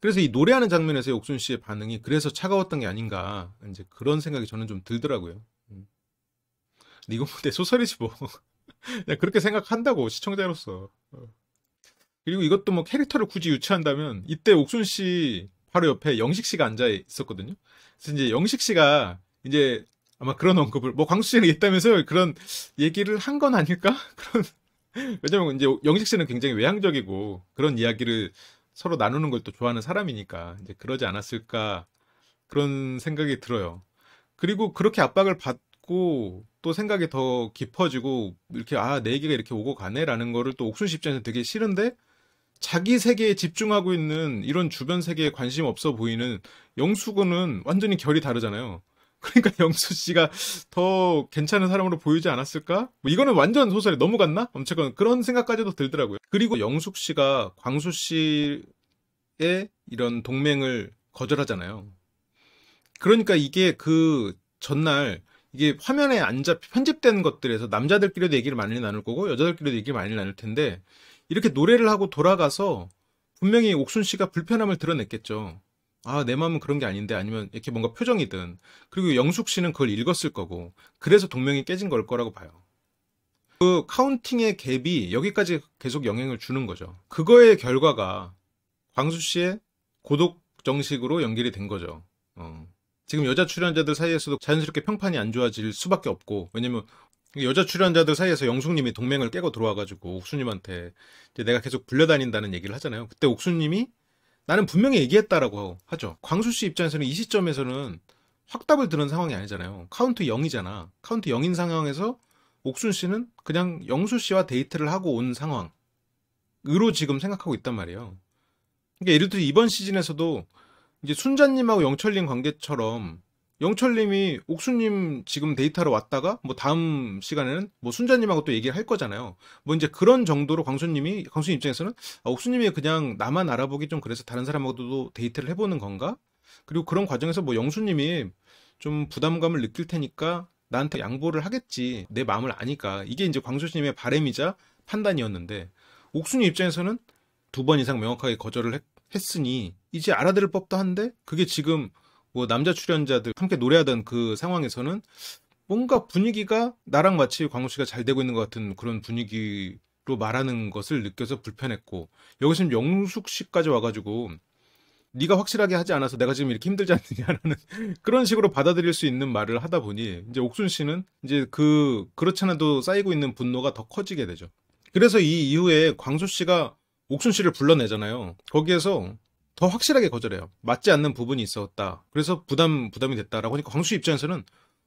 그래서 이 노래하는 장면에서 옥순 씨의 반응이 그래서 차가웠던 게 아닌가 이제 그런 생각이 저는 좀 들더라고요. 이건 내 소설이지 뭐. 그냥 그렇게 생각한다고 시청자로서. 어. 그리고 이것도 뭐 캐릭터를 굳이 유추한다면 이때 옥순 씨 바로 옆에 영식 씨가 앉아 있었거든요. 그래서 이제 영식 씨가 이제 아마 그런 언급을 뭐 광수 씨는 있다면서요 그런 얘기를 한 건 아닐까 그런 왜냐면 이제 영식 씨는 굉장히 외향적이고 그런 이야기를 서로 나누는 걸 또 좋아하는 사람이니까 이제 그러지 않았을까 그런 생각이 들어요. 그리고 그렇게 압박을 받 같고 또 생각이 더 깊어지고 이렇게 아내 얘기가 이렇게 오고 가네라는 거를 또 옥순 씨 입장에서 되게 싫은데 자기 세계에 집중하고 있는 이런 주변 세계에 관심 없어 보이는 영수군은 완전히 결이 다르잖아요. 그러니까 영수 씨가 더 괜찮은 사람으로 보이지 않았을까? 뭐 이거는 완전 소설에 너무 갔나? 엄청 그런 생각까지도 들더라고요. 그리고 영숙 씨가 광수 씨의 이런 동맹을 거절하잖아요. 그러니까 이게 그 전날 이게 화면에 안 잡, 편집된 것들에서 남자들끼리도 얘기를 많이 나눌 거고 여자들끼리도 얘기를 많이 나눌 텐데 이렇게 노래를 하고 돌아가서 분명히 옥순 씨가 불편함을 드러냈겠죠. 아, 내 마음은 그런 게 아닌데 아니면 이렇게 뭔가 표정이든 그리고 영숙 씨는 그걸 읽었을 거고 그래서 동명이 깨진 걸 거라고 봐요. 그 카운팅의 갭이 여기까지 계속 영향을 주는 거죠. 그거의 결과가 광수 씨의 고독 정식으로 연결이 된 거죠. 어. 지금 여자 출연자들 사이에서도 자연스럽게 평판이 안 좋아질 수밖에 없고 왜냐면 여자 출연자들 사이에서 영숙님이 동맹을 깨고 들어와가지고 옥수님한테 이제 내가 계속 불려다닌다는 얘기를 하잖아요. 그때 옥수님이 나는 분명히 얘기했다라고 하죠. 광수 씨 입장에서는 이 시점에서는 확답을 들은 상황이 아니잖아요. 카운트 0이잖아. 카운트 0인 상황에서 옥순 씨는 그냥 영수 씨와 데이트를 하고 온 상황으로 지금 생각하고 있단 말이에요. 그러니까 예를 들어 이번 시즌에서도 이제 순자님하고 영철님 관계처럼 영철님이 옥수님 지금 데이터로 왔다가 뭐 다음 시간에는 뭐 순자님하고 또 얘기를 할 거잖아요. 뭐 이제 그런 정도로 광수님이 광수님 입장에서는 아, 옥수님이 그냥 나만 알아보기 좀 그래서 다른 사람하고도 데이트를 해보는 건가? 그리고 그런 과정에서 뭐 영수님이 좀 부담감을 느낄 테니까 나한테 양보를 하겠지 내 마음을 아니까 이게 이제 광수님의 바램이자 판단이었는데 옥순님 입장에서는 두 번 이상 명확하게 거절을 했, 으니 이제 알아들을 법도 한데 그게 지금 뭐 남자 출연자들 함께 노래하던 그 상황에서는 뭔가 분위기가 나랑 마치 광우 씨가 잘 되고 있는 것 같은 그런 분위기로 말하는 것을 느껴서 불편했고 여기서 지 영숙 씨까지 와가지고 네가 확실하게 하지 않아서 내가 지금 이렇게 힘들지 않느냐라는 그런 식으로 받아들일 수 있는 말을 하다 보니 이제 옥순 씨는 이제 그 그렇잖아도 쌓이고 있는 분노가 더 커지게 되죠. 그래서 이 이후에 광수 씨가 옥순 씨를 불러내잖아요. 거기에서 더 확실하게 거절해요. 맞지 않는 부분이 있었다. 그래서 부담 부담이 됐다라고 하니까 광수 입장에서는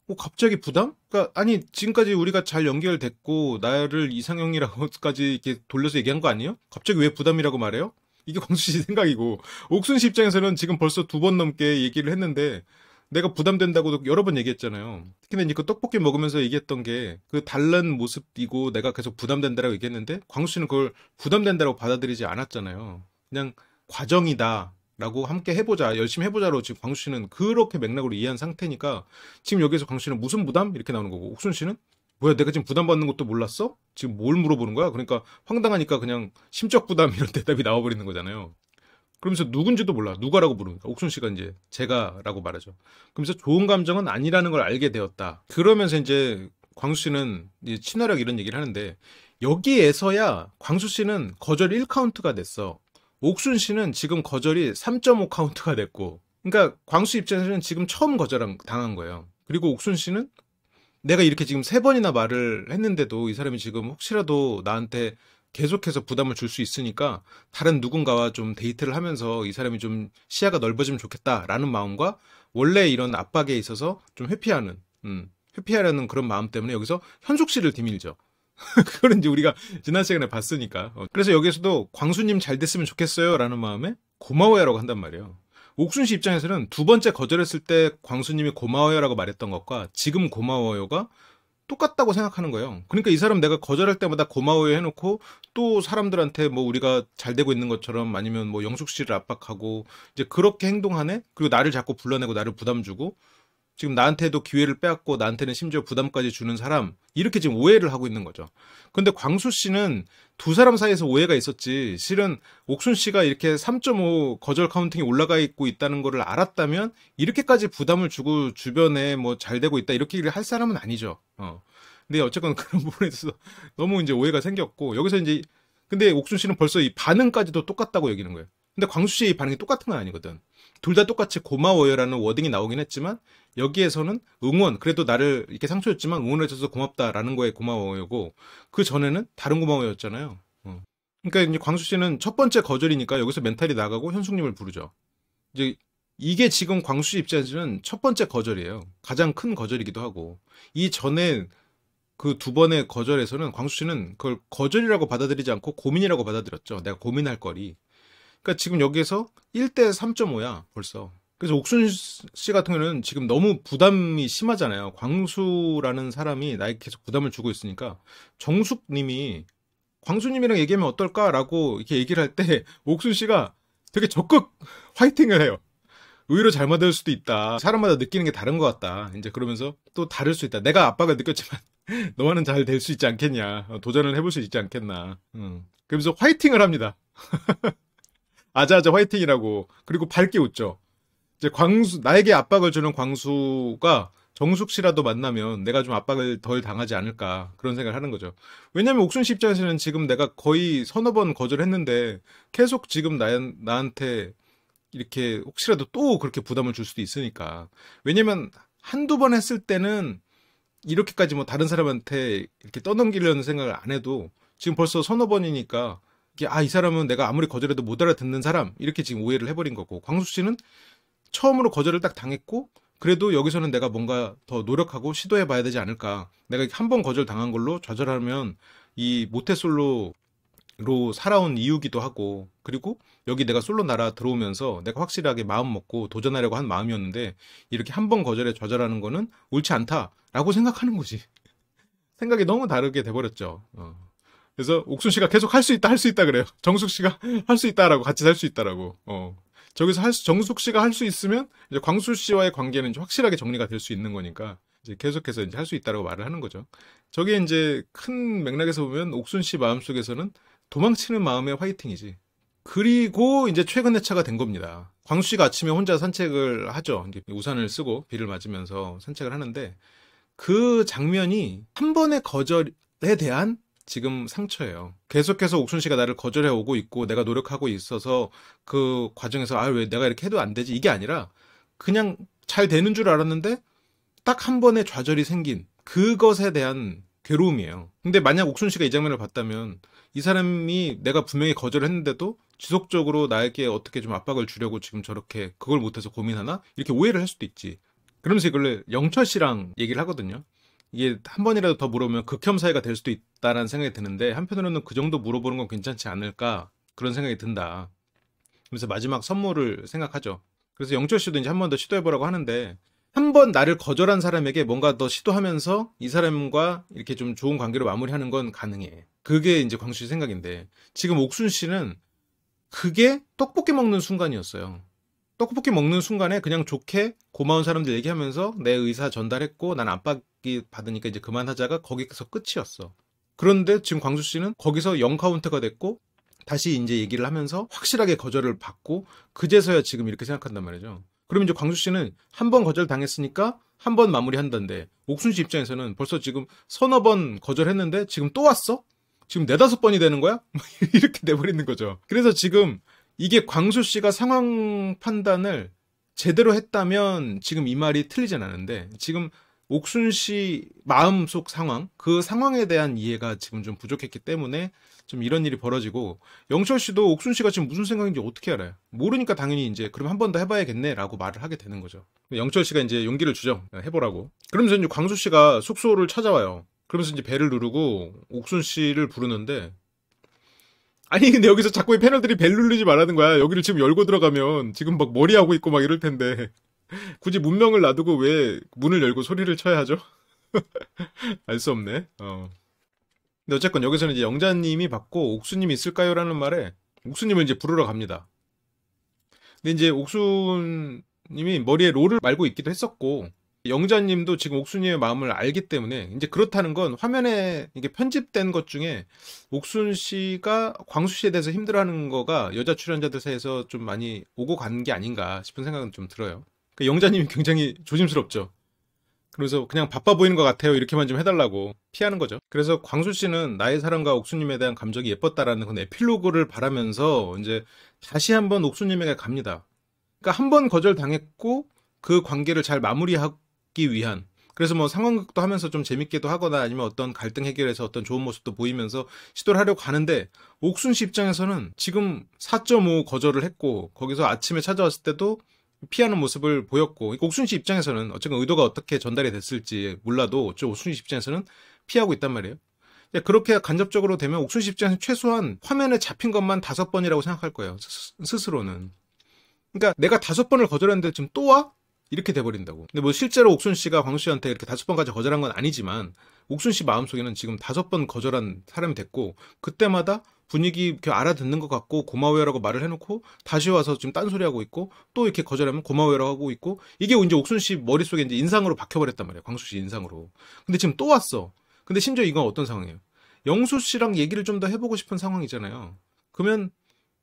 뭐 갑자기 부담? 그러니까 아니 지금까지 우리가 잘 연결됐고 나를 이상형이라고까지 이렇게 돌려서 얘기한 거 아니에요? 갑자기 왜 부담이라고 말해요? 이게 광수 씨 생각이고 옥순 씨 입장에서는 지금 벌써 두 번 넘게 얘기를 했는데 내가 부담된다고도 여러 번 얘기했잖아요. 특히나 이제 그 떡볶이 먹으면서 얘기했던 게 그달른 모습이고 내가 계속 부담된다라고 얘기했는데 광수 씨는 그걸 부담된다고 받아들이지 않았잖아요. 그냥 과정이다. 라고 함께 해보자 열심히 해보자로 지금 광수 씨는 그렇게 맥락으로 이해한 상태니까 지금 여기서 광수 씨는 무슨 부담 이렇게 나오는 거고 옥순 씨는 뭐야 내가 지금 부담 받는 것도 몰랐어 지금 뭘 물어보는 거야 그러니까 황당하니까 그냥 심적 부담 이런 대답이 나와버리는 거잖아요 그러면서 누군지도 몰라 누가라고 부릅니다 옥순 씨가 이제 제가라고 말하죠 그러면서 좋은 감정은 아니라는 걸 알게 되었다 그러면서 이제 광수 씨는 친화력 이런 얘기를 하는데 여기에서야 광수 씨는 거절 1카운트가 됐어 옥순 씨는 지금 거절이 3.5 카운트가 됐고, 그러니까 광수 입장에서는 지금 처음 거절 당한 거예요. 그리고 옥순 씨는 내가 이렇게 지금 세 번이나 말을 했는데도 이 사람이 지금 혹시라도 나한테 계속해서 부담을 줄 수 있으니까 다른 누군가와 좀 데이트를 하면서 이 사람이 좀 시야가 넓어지면 좋겠다라는 마음과 원래 이런 압박에 있어서 좀 회피하는, 음, 회피하려는 그런 마음 때문에 여기서 현숙 씨를 디밀죠. 그거는 이제 우리가 지난 시간에 봤으니까. 어, 그래서 여기에서도 광수님 잘 됐으면 좋겠어요. 라는 마음에 고마워요. 라고 한단 말이에요. 옥순 씨 입장에서는 두 번째 거절했을 때 광수님이 고마워요. 라고 말했던 것과 지금 고마워요가 똑같다고 생각하는 거예요. 그러니까 이 사람 내가 거절할 때마다 고마워요 해놓고 또 사람들한테 뭐 우리가 잘 되고 있는 것처럼 아니면 뭐 영숙 씨를 압박하고 이제 그렇게 행동하네? 그리고 나를 자꾸 불러내고 나를 부담 주고 지금 나한테도 기회를 빼앗고 나한테는 심지어 부담까지 주는 사람 이렇게 지금 오해를 하고 있는 거죠. 근데 광수 씨는 두 사람 사이에서 오해가 있었지 실은 옥순 씨가 이렇게 3.5 거절 카운팅이 올라가 있고 있다는 거를 알았다면 이렇게까지 부담을 주고 주변에 뭐 잘 되고 있다 이렇게 얘기를 할 사람은 아니죠. 어. 근데 어쨌건 그런 부분에 있어서 너무 이제 오해가 생겼고 여기서 이제 근데 옥순 씨는 벌써 이 반응까지도 똑같다고 여기는 거예요. 근데 광수 씨의 반응이 똑같은 건 아니거든. 둘 다 똑같이 고마워요라는 워딩이 나오긴 했지만 여기에서는 응원 그래도 나를 이렇게 상처였지만 응원해줘서 고맙다라는 거에 고마워요고 그 전에는 다른 고마워였잖아요. 어. 그러니까 이제 광수 씨는 첫 번째 거절이니까 여기서 멘탈이 나가고 현숙님을 부르죠. 이제 이게 지금 광수 씨 입장에서는 첫 번째 거절이에요. 가장 큰 거절이기도 하고 이 전에 그 두 번의 거절에서는 광수 씨는 그걸 거절이라고 받아들이지 않고 고민이라고 받아들였죠. 내가 고민할 거리. 그러니까 지금 여기에서 1대 3.5야 벌써. 그래서 옥순 씨 같은 경우는 지금 너무 부담이 심하잖아요. 광수라는 사람이 나에게 계속 부담을 주고 있으니까 정숙 님이 광수님이랑 얘기하면 어떨까라고 이렇게 얘기를 할 때 옥순 씨가 되게 적극 화이팅을 해요. 의외로 잘 맞을 수도 있다. 사람마다 느끼는 게 다른 것 같다. 이제 그러면서 또 다를 수 있다. 내가 아빠가 느꼈지만 너와는 잘 될 수 있지 않겠냐. 어, 도전을 해볼 수 있지 않겠나. 음. 그러면서 화이팅을 합니다. 아자아자 화이팅이라고. 그리고 밝게 웃죠. 이제 광수 나에게 압박을 주는 광수가 정숙 씨라도 만나면 내가 좀 압박을 덜 당하지 않을까 그런 생각을 하는 거죠. 왜냐하면 옥순 씨 입장에서는 지금 내가 거의 서너 번 거절했는데 계속 지금 나, 나한테 이렇게 혹시라도 또 그렇게 부담을 줄 수도 있으니까 왜냐면 한두 번 했을 때는 이렇게까지 뭐 다른 사람한테 이렇게 떠넘기려는 생각을 안 해도 지금 벌써 서너 번이니까 아이 사람은 내가 아무리 거절해도 못 알아듣는 사람 이렇게 지금 오해를 해버린 거고 광숙 씨는 처음으로 거절을 딱 당했고 그래도 여기서는 내가 뭔가 더 노력하고 시도해 봐야 되지 않을까. 내가 한 번 거절 당한 걸로 좌절하면 이 모태솔로 로 살아온 이유기도 하고 그리고 여기 내가 솔로 나라 들어오면서 내가 확실하게 마음 먹고 도전하려고 한 마음이었는데 이렇게 한 번 거절에 좌절하는 거는 옳지 않다라고 생각하는 거지 생각이 너무 다르게 돼버렸죠 어. 그래서 옥순 씨가 계속 할 수 있다 할 수 있다 그래요 정숙 씨가 할 수 있다라고 같이 살 수 있다라고 어. 저기서 할 수, 정숙 씨가 할 수 있으면 이제 광수 씨와의 관계는 확실하게 정리가 될 수 있는 거니까 이제 계속해서 이제 할 수 있다라고 말을 하는 거죠. 저게 이제 큰 맥락에서 보면 옥순 씨 마음속에서는 도망치는 마음의 화이팅이지. 그리고 이제 최근 해차가 된 겁니다. 광수 씨가 아침에 혼자 산책을 하죠. 우산을 쓰고 비를 맞으면서 산책을 하는데 그 장면이 한 번의 거절에 대한 지금 상처예요. 계속해서 옥순 씨가 나를 거절해 오고 있고 내가 노력하고 있어서 그 과정에서 아 왜 내가 이렇게 해도 안 되지 이게 아니라 그냥 잘 되는 줄 알았는데 딱 한 번의 좌절이 생긴 그것에 대한 괴로움이에요. 근데 만약 옥순 씨가 이 장면을 봤다면 이 사람이 내가 분명히 거절을 했는데도 지속적으로 나에게 어떻게 좀 압박을 주려고 지금 저렇게 그걸 못해서 고민하나 이렇게 오해를 할 수도 있지. 그러면서 이걸 영철 씨랑 얘기를 하거든요. 이게 한 번이라도 더 물어보면 극혐 사회가 될 수도 있다라는 생각이 드는데 한편으로는 그 정도 물어보는 건 괜찮지 않을까 그런 생각이 든다. 그래서 마지막 선물을 생각하죠. 그래서 영철 씨도 이제 한 번 더 시도해보라고 하는데 한 번 나를 거절한 사람에게 뭔가 더 시도하면서 이 사람과 이렇게 좀 좋은 관계로 마무리하는 건 가능해. 그게 이제 광수 씨 생각인데 지금 옥순 씨는 그게 떡볶이 먹는 순간이었어요. 떡볶이 먹는 순간에 그냥 좋게 고마운 사람들 얘기하면서 내 의사 전달했고 난 아빠 받기 받으니까 이제 그만하자가 거기서 끝이었어. 그런데 지금 광수 씨는 거기서 0카운트가 됐고 다시 이제 얘기를 하면서 확실하게 거절을 받고 그제서야 지금 이렇게 생각한단 말이죠. 그럼 이제 광수 씨는 한 번 거절 당했으니까 한 번마무리한단데 옥순 씨 입장에서는 벌써 지금 서너 번 거절했는데 지금 또 왔어? 지금 네다섯 번이 되는 거야? 이렇게 돼버리는 거죠. 그래서 지금 이게 광수 씨가 상황 판단을 제대로 했다면 지금 이 말이 틀리진 않은데 지금 옥순 씨 마음속 상황, 그 상황에 대한 이해가 지금 좀 부족했기 때문에 좀 이런 일이 벌어지고 영철 씨도 옥순 씨가 지금 무슨 생각인지 어떻게 알아요? 모르니까 당연히 이제 그럼 한 번 더 해봐야겠네라고 말을 하게 되는 거죠. 영철 씨가 이제 용기를 주죠. 네, 해보라고. 그러면서 이제 광수 씨가 숙소를 찾아와요. 그러면서 이제 배를 누르고 옥순 씨를 부르는데 아니 근데 여기서 자꾸 이 패널들이 벨 누르지 말라는 거야. 여기를 지금 열고 들어가면 지금 막 머리 하고 있고 막 이럴 텐데. 굳이 문명을 놔두고 왜 문을 열고 소리를 쳐야 하죠? 알 수 없네. 어. 근데 어쨌건 여기서는 이제 영자님이 받고 옥수님이 있을까요라는 말에 옥수님을 이제 부르러 갑니다. 근데 이제 옥수님이 머리에 롤을 말고 있기도 했었고 영자님도 지금 옥수님의 마음을 알기 때문에 이제 그렇다는 건 화면에 이게 편집된 것 중에 옥순 씨가 광수 씨에 대해서 힘들어하는 거가 여자 출연자들 사이에서 좀 많이 오고 간 게 아닌가 싶은 생각은 좀 들어요. 그 영자님이 굉장히 조심스럽죠. 그래서 그냥 바빠 보이는 것 같아요. 이렇게만 좀 해달라고 피하는 거죠. 그래서 광수 씨는 나의 사랑과 옥수님에 대한 감정이 예뻤다라는 그 에필로그를 바라면서 이제 다시 한번 옥수님에게 갑니다. 그러니까 한 번 거절 당했고 그 관계를 잘 마무리하기 위한 그래서 뭐 상황극도 하면서 좀 재밌게도 하거나 아니면 어떤 갈등 해결에서 어떤 좋은 모습도 보이면서 시도를 하려고 하는데 옥순 씨 입장에서는 지금 4.5 거절을 했고 거기서 아침에 찾아왔을 때도 피하는 모습을 보였고 옥순 씨 입장에서는 어쨌든 의도가 어떻게 전달이 됐을지 몰라도 저 옥순 씨 입장에서는 피하고 있단 말이에요. 그렇게 간접적으로 되면 옥순 씨 입장에서 최소한 화면에 잡힌 것만 다섯 번이라고 생각할 거예요. 스스로는. 그러니까 내가 다섯 번을 거절했는데 지금 또 와? 이렇게 돼버린다고. 근데 뭐 실제로 옥순 씨가 광수 씨한테 이렇게 다섯 번까지 거절한 건 아니지만 옥순 씨 마음속에는 지금 다섯 번 거절한 사람이 됐고 그때마다 분위기 이렇게 알아듣는 것 같고 고마워요라고 말을 해놓고 다시 와서 지금 딴소리 하고 있고 또 이렇게 거절하면 고마워요라고 하고 있고 이게 이제 옥순 씨 머릿속에 이제 인상으로 박혀버렸단 말이에요 광수 씨 인상으로 근데 지금 또 왔어 근데 심지어 이건 어떤 상황이에요 영수 씨랑 얘기를 좀 더 해보고 싶은 상황이잖아요 그러면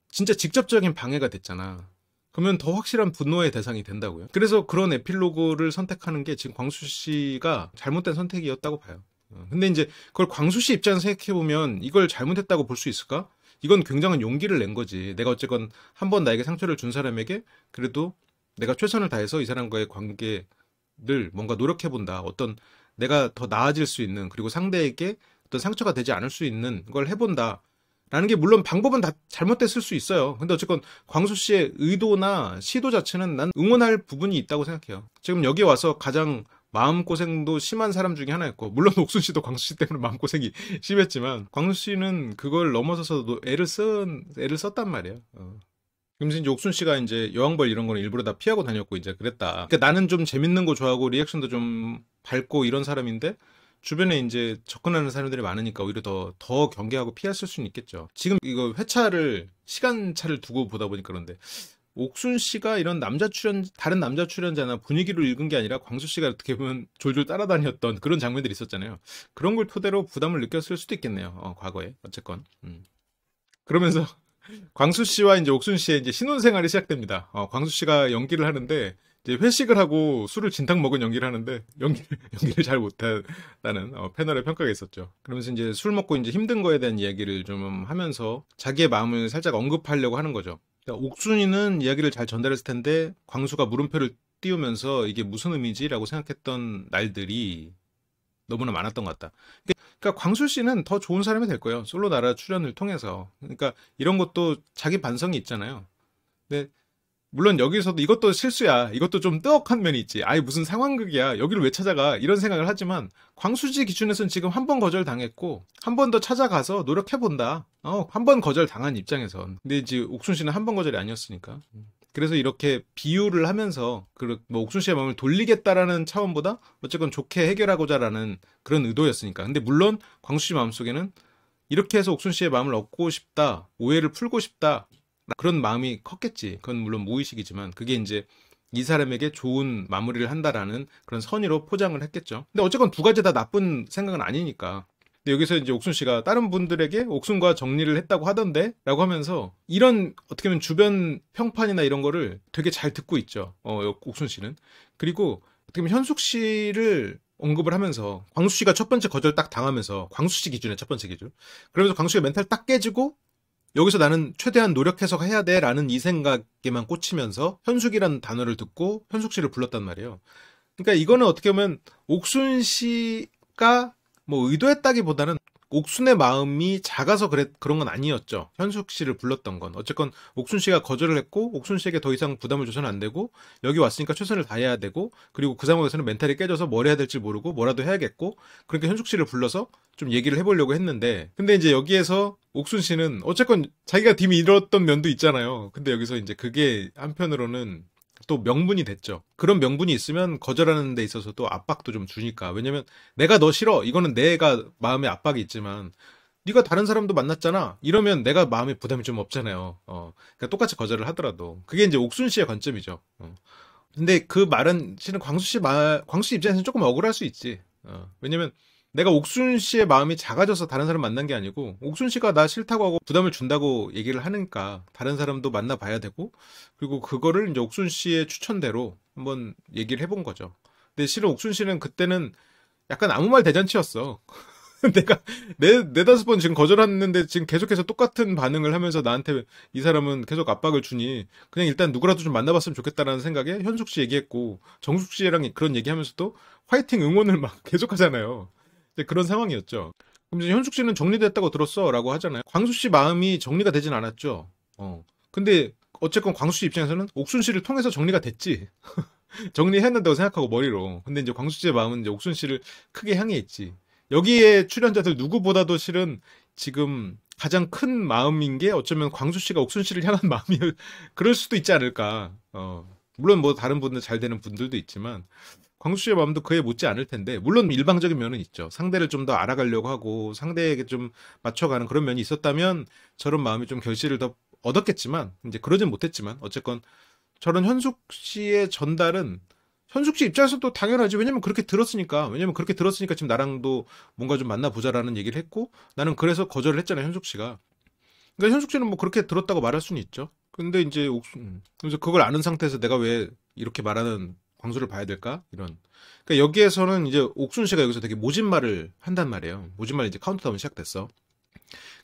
진짜 직접적인 방해가 됐잖아 그러면 더 확실한 분노의 대상이 된다고요 그래서 그런 에필로그를 선택하는 게 지금 광수 씨가 잘못된 선택이었다고 봐요 어, 근데 이제 그걸 광수 씨 입장에서 생각해 보면 이걸 잘못했다고 볼 수 있을까? 이건 굉장한 용기를 낸 거지. 내가 어쨌건 한 번 나에게 상처를 준 사람에게 그래도 내가 최선을 다해서 이 사람과의 관계를 뭔가 노력해 본다. 어떤 내가 더 나아질 수 있는 그리고 상대에게 어떤 상처가 되지 않을 수 있는 걸 해본다. 라는 게 물론 방법은 다 잘못됐을 수 있어요. 근데 어쨌건 광수 씨의 의도나 시도 자체는 난 응원할 부분이 있다고 생각해요. 지금 여기 와서 가장 마음고생도 심한 사람 중에 하나였고 물론 옥순 씨도 광수 씨 때문에 마음고생이 심했지만 광수 씨는 그걸 넘어서서도 애를 쓴 애를 썼단 말이에요. 어. 그래서 이제 옥순 씨가 이제 여왕벌 이런 거는 일부러 다 피하고 다녔고 이제 그랬다. 그러니까 나는 좀 재밌는 거 좋아하고 리액션도 좀 밝고 이런 사람인데 주변에 이제 접근하는 사람들이 많으니까 오히려 더, 더 경계하고 피했을 수는 있겠죠. 지금 이거 회차를, 시간차를 두고 보다 보니까 그런데, 옥순 씨가 이런 남자 출연 다른 남자 출연자나 분위기를 읽은 게 아니라 광수 씨가 어떻게 보면 졸졸 따라다녔던 그런 장면들이 있었잖아요. 그런 걸 토대로 부담을 느꼈을 수도 있겠네요. 어, 과거에 어쨌건 음. 그러면서 광수 씨와 이제 옥순 씨의 이제 신혼 생활이 시작됩니다. 어, 광수 씨가 연기를 하는데 이제 회식을 하고 술을 진탕 먹은 연기를 하는데 연기를 연기를 잘 못한다는 어, 패널의 평가가 있었죠. 그러면서 이제 술 먹고 이제 힘든 거에 대한 이야기를 좀 하면서 자기의 마음을 살짝 언급하려고 하는 거죠. 그러니까 옥순이는 이야기를 잘 전달했을 텐데 광수가 물음표를 띄우면서 이게 무슨 의미지라고 생각했던 날들이 너무나 많았던 것 같다. 그러니까 광수 씨는 더 좋은 사람이 될 거예요. 솔로 나라 출연을 통해서. 그러니까 이런 것도 자기 반성이 있잖아요. 근데 물론 여기서도 이것도 실수야. 이것도 좀 뜨억한 면이 있지. 아예 무슨 상황극이야. 여기를 왜 찾아가. 이런 생각을 하지만 광수지 기준에서는 지금 한 번 거절당했고 한 번 더 찾아가서 노력해본다. 어, 한 번 거절당한 입장에선. 근데 이제 옥순 씨는 한 번 거절이 아니었으니까. 그래서 이렇게 비유를 하면서 그 뭐 옥순 씨의 마음을 돌리겠다라는 차원보다 어쨌건 좋게 해결하고자라는 그런 의도였으니까. 근데 물론 광수 씨 마음속에는 이렇게 해서 옥순 씨의 마음을 얻고 싶다, 오해를 풀고 싶다, 그런 마음이 컸겠지. 그건 물론 무의식이지만 그게 이제 이 사람에게 좋은 마무리를 한다라는 그런 선의로 포장을 했겠죠. 근데 어쨌건 두 가지 다 나쁜 생각은 아니니까. 근데 여기서 이제 옥순 씨가 다른 분들에게 옥순과 정리를 했다고 하던데 라고 하면서 이런 어떻게 보면 주변 평판이나 이런 거를 되게 잘 듣고 있죠. 어, 옥순 씨는. 그리고 어떻게 보면 현숙 씨를 언급을 하면서 광수 씨가 첫 번째 거절 딱 당하면서 광수 씨 기준에 첫 번째 기준. 그러면서 광수 씨가 멘탈 딱 깨지고 여기서 나는 최대한 노력해서 해야 돼 라는 이 생각에만 꽂히면서 현숙이라는 단어를 듣고 현숙 씨를 불렀단 말이에요. 그러니까 이거는 어떻게 보면 옥순 씨가 뭐 의도했다기보다는 옥순의 마음이 작아서 그랬, 그런 건 아니었죠. 현숙 씨를 불렀던 건. 어쨌건 옥순 씨가 거절을 했고, 옥순 씨에게 더 이상 부담을 줘서는 안 되고, 여기 왔으니까 최선을 다해야 되고, 그리고 그 상황에서는 멘탈이 깨져서 뭘 해야 될지 모르고, 뭐라도 해야겠고, 그러니까 현숙 씨를 불러서 좀 얘기를 해보려고 했는데, 근데 이제 여기에서 옥순 씨는 어쨌건 자기가 딤이 잃었던 면도 있잖아요. 근데 여기서 이제 그게 한편으로는 또 명분이 됐죠. 그런 명분이 있으면 거절하는 데 있어서 또 압박도 좀 주니까. 왜냐면 내가 너 싫어. 이거는 내가 마음에 압박이 있지만 네가 다른 사람도 만났잖아. 이러면 내가 마음에 부담이 좀 없잖아요. 어. 그러니까 똑같이 거절을 하더라도 그게 이제 옥순 씨의 관점이죠. 어. 근데 그 말은 실은 광수 씨 말, 광수 씨 입장에서는 조금 억울할 수 있지. 어. 왜냐면 내가 옥순 씨의 마음이 작아져서 다른 사람 만난 게 아니고 옥순 씨가 나 싫다고 하고 부담을 준다고 얘기를 하니까 다른 사람도 만나봐야 되고 그리고 그거를 이제 옥순 씨의 추천대로 한번 얘기를 해본 거죠. 근데 실은 옥순 씨는 그때는 약간 아무 말 대잔치였어. 내가 네, 네다섯 번 지금 거절했는데 지금 계속해서 똑같은 반응을 하면서 나한테 이 사람은 계속 압박을 주니 그냥 일단 누구라도 좀 만나봤으면 좋겠다라는 생각에 현숙 씨 얘기했고 정숙 씨랑 그런 얘기하면서도 화이팅 응원을 막 계속하잖아요. 네, 그런 상황이었죠. 그럼 이제 현숙 씨는 정리됐다고 들었어라고 하잖아요. 광수 씨 마음이 정리가 되진 않았죠. 어. 근데 어쨌건 광수 씨 입장에서는 옥순 씨를 통해서 정리가 됐지. 정리했는다고 생각하고 머리로. 근데 이제 광수 씨의 마음은 이제 옥순 씨를 크게 향해 있지. 여기에 출연자들 누구보다도 실은 지금 가장 큰 마음인 게 어쩌면 광수 씨가 옥순 씨를 향한 마음이 그럴 수도 있지 않을까. 어. 물론 뭐 다른 분들 잘 되는 분들도 있지만 광수 씨의 마음도 그에 못지 않을 텐데 물론 일방적인 면은 있죠. 상대를 좀 더 알아가려고 하고 상대에게 좀 맞춰가는 그런 면이 있었다면 저런 마음이 좀 결실을 더 얻었겠지만 이제 그러진 못했지만 어쨌건 저런 현숙 씨의 전달은 현숙 씨 입장에서도 당연하지. 왜냐면 그렇게 들었으니까. 왜냐면 그렇게 들었으니까 지금 나랑도 뭔가 좀 만나보자라는 얘기를 했고 나는 그래서 거절을 했잖아요. 현숙 씨가. 그러니까 현숙 씨는 뭐 그렇게 들었다고 말할 수는 있죠. 근데 이제 옥수, 음. 그래서 그걸 아는 상태에서 내가 왜 이렇게 말하는 광수를 봐야 될까? 이런. 그러니까 여기에서는 이제 옥순 씨가 여기서 되게 모진말을 한단 말이에요. 모진말 이제 카운트다운 시작됐어.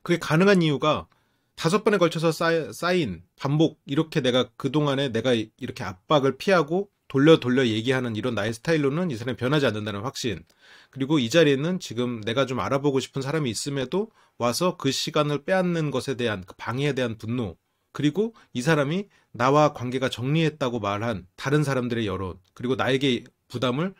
그게 가능한 이유가 다섯 번에 걸쳐서 쌓인, 쌓인 반복 이렇게 내가 그동안에 내가 이렇게 압박을 피하고 돌려 돌려 얘기하는 이런 나의 스타일로는 이 사람이 변하지 않는다는 확신. 그리고 이 자리에는 지금 내가 좀 알아보고 싶은 사람이 있음에도 와서 그 시간을 빼앗는 것에 대한 그 방해에 대한 분노. 그리고 이 사람이 나와 관계가 정리했다고 말한 다른 사람들의 여론 그리고 나에게 부담을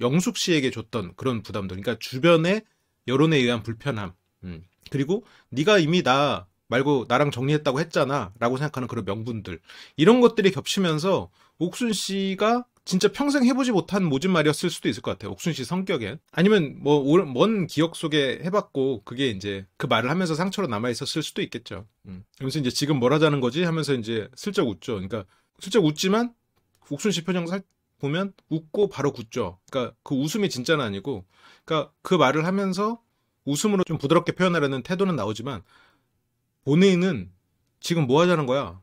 영숙 씨에게 줬던 그런 부담도 그러니까 주변의 여론에 의한 불편함 음. 그리고 네가 이미 나 말고 나랑 정리했다고 했잖아 라고 생각하는 그런 명분들 이런 것들이 겹치면서 옥순 씨가 진짜 평생 해보지 못한 모진 말이었을 수도 있을 것 같아요. 옥순 씨 성격엔. 아니면 뭐, 먼 기억 속에 해봤고, 그게 이제 그 말을 하면서 상처로 남아있었을 수도 있겠죠. 음. 그래서 이제 지금 뭘 하자는 거지? 하면서 이제 슬쩍 웃죠. 그러니까 슬쩍 웃지만, 옥순 씨 표정 살, 보면 웃고 바로 굳죠. 그러니까 그 웃음이 진짜는 아니고, 그러니까 그 말을 하면서 웃음으로 좀 부드럽게 표현하려는 태도는 나오지만, 본인은 지금 뭐 하자는 거야?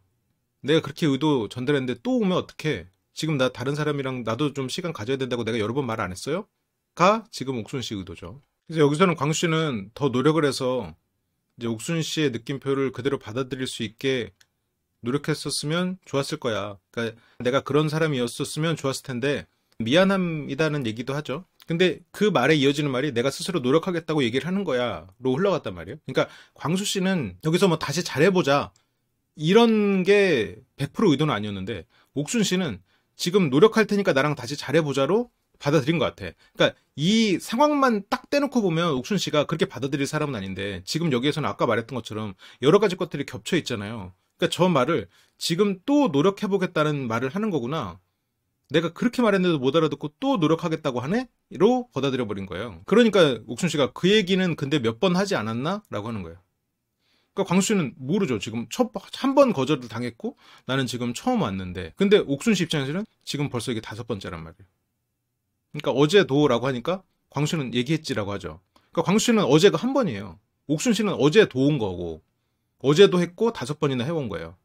내가 그렇게 의도 전달했는데 또 오면 어떡해? 지금 나 다른 사람이랑 나도 좀 시간 가져야 된다고 내가 여러 번말을안 했어요? 가 지금 옥순 씨 의도죠. 그래서 여기서는 광수 씨는 더 노력을 해서 이제 옥순 씨의 느낌표를 그대로 받아들일 수 있게 노력했었으면 좋았을 거야. 그러니까 내가 그런 사람이었었으면 좋았을 텐데 미안함이다는 얘기도 하죠. 근데 그 말에 이어지는 말이 내가 스스로 노력하겠다고 얘기를 하는 거야로 흘러갔단 말이에요. 그러니까 광수 씨는 여기서 뭐 다시 잘해보자 이런 게 100% 의도는 아니었는데 옥순 씨는 지금 노력할 테니까 나랑 다시 잘해보자로 받아들인 것 같아. 그러니까 이 상황만 딱 떼놓고 보면 옥순 씨가 그렇게 받아들일 사람은 아닌데 지금 여기에서는 아까 말했던 것처럼 여러 가지 것들이 겹쳐 있잖아요. 그러니까 저 말을 지금 또 노력해보겠다는 말을 하는 거구나. 내가 그렇게 말했는데도 못 알아듣고 또 노력하겠다고 하네?로 받아들여 버린 거예요. 그러니까 옥순 씨가 그 얘기는 근데 몇 번 하지 않았나?라고 하는 거예요. 그러니까 광수 씨는 모르죠. 지금 첫 한 번 거절을 당했고 나는 지금 처음 왔는데. 근데 옥순 씨 입장에서는 지금 벌써 이게 다섯 번째란 말이에요. 그러니까 어제도라고 하니까 광수 씨는 얘기했지라고 하죠. 그러니까 광수 씨는 어제가 한 번이에요. 옥순 씨는 어제 도온 거고 어제도 했고 다섯 번이나 해온 거예요.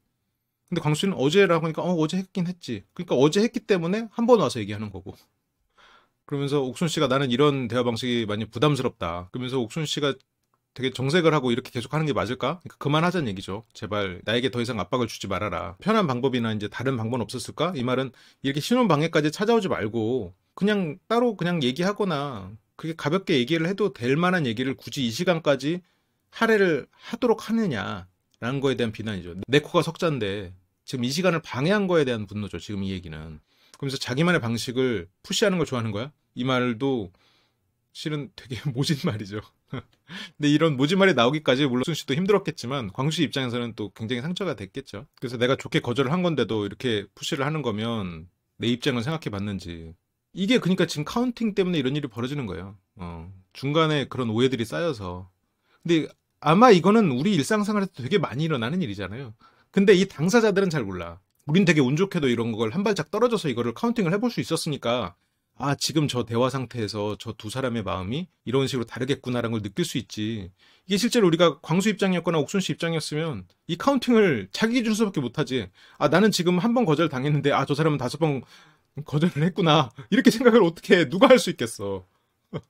근데 광수 씨는 어제라고 하니까 어 어제 했긴 했지. 그러니까 어제 했기 때문에 한 번 와서 얘기하는 거고. 그러면서 옥순 씨가 나는 이런 대화 방식이 많이 부담스럽다. 그러면서 옥순 씨가 되게 정색을 하고 이렇게 계속 하는 게 맞을까? 그러니까 그만하자는 얘기죠. 제발 나에게 더 이상 압박을 주지 말아라. 편한 방법이나 이제 다른 방법은 없었을까? 이 말은 이렇게 신혼방해까지 찾아오지 말고 그냥 따로 그냥 얘기하거나 그게 가볍게 얘기를 해도 될 만한 얘기를 굳이 이 시간까지 할애를 하도록 하느냐라는 거에 대한 비난이죠. 내 코가 석자인데 지금 이 시간을 방해한 거에 대한 분노죠. 지금 이 얘기는. 그러면서 자기만의 방식을 푸시하는 걸 좋아하는 거야? 이 말도 실은 되게 모진 말이죠. 근데 이런 모지말이 나오기까지 물론 씨도 힘들었겠지만 광수씨 입장에서는 또 굉장히 상처가 됐겠죠. 그래서 내가 좋게 거절을 한 건데도 이렇게 푸시를 하는 거면 내입장을 생각해 봤는지. 이게 그러니까 지금 카운팅 때문에 이런 일이 벌어지는 거예요. 어. 중간에 그런 오해들이 쌓여서. 근데 아마 이거는 우리 일상생활에서 되게 많이 일어나는 일이잖아요. 근데 이 당사자들은 잘 몰라. 우린 되게 운 좋게도 이런 걸 한 발짝 떨어져서 이거를 카운팅을 해볼 수 있었으니까 아, 지금 저 대화 상태에서 저 두 사람의 마음이 이런 식으로 다르겠구나라는 걸 느낄 수 있지. 이게 실제로 우리가 광수 입장이었거나 옥순 씨 입장이었으면 이 카운팅을 자기 기준 수밖에 못하지. 아, 나는 지금 한 번 거절 당했는데, 아, 저 사람은 다섯 번 거절을 했구나. 이렇게 생각을 어떻게 해. 누가 할 수 있겠어.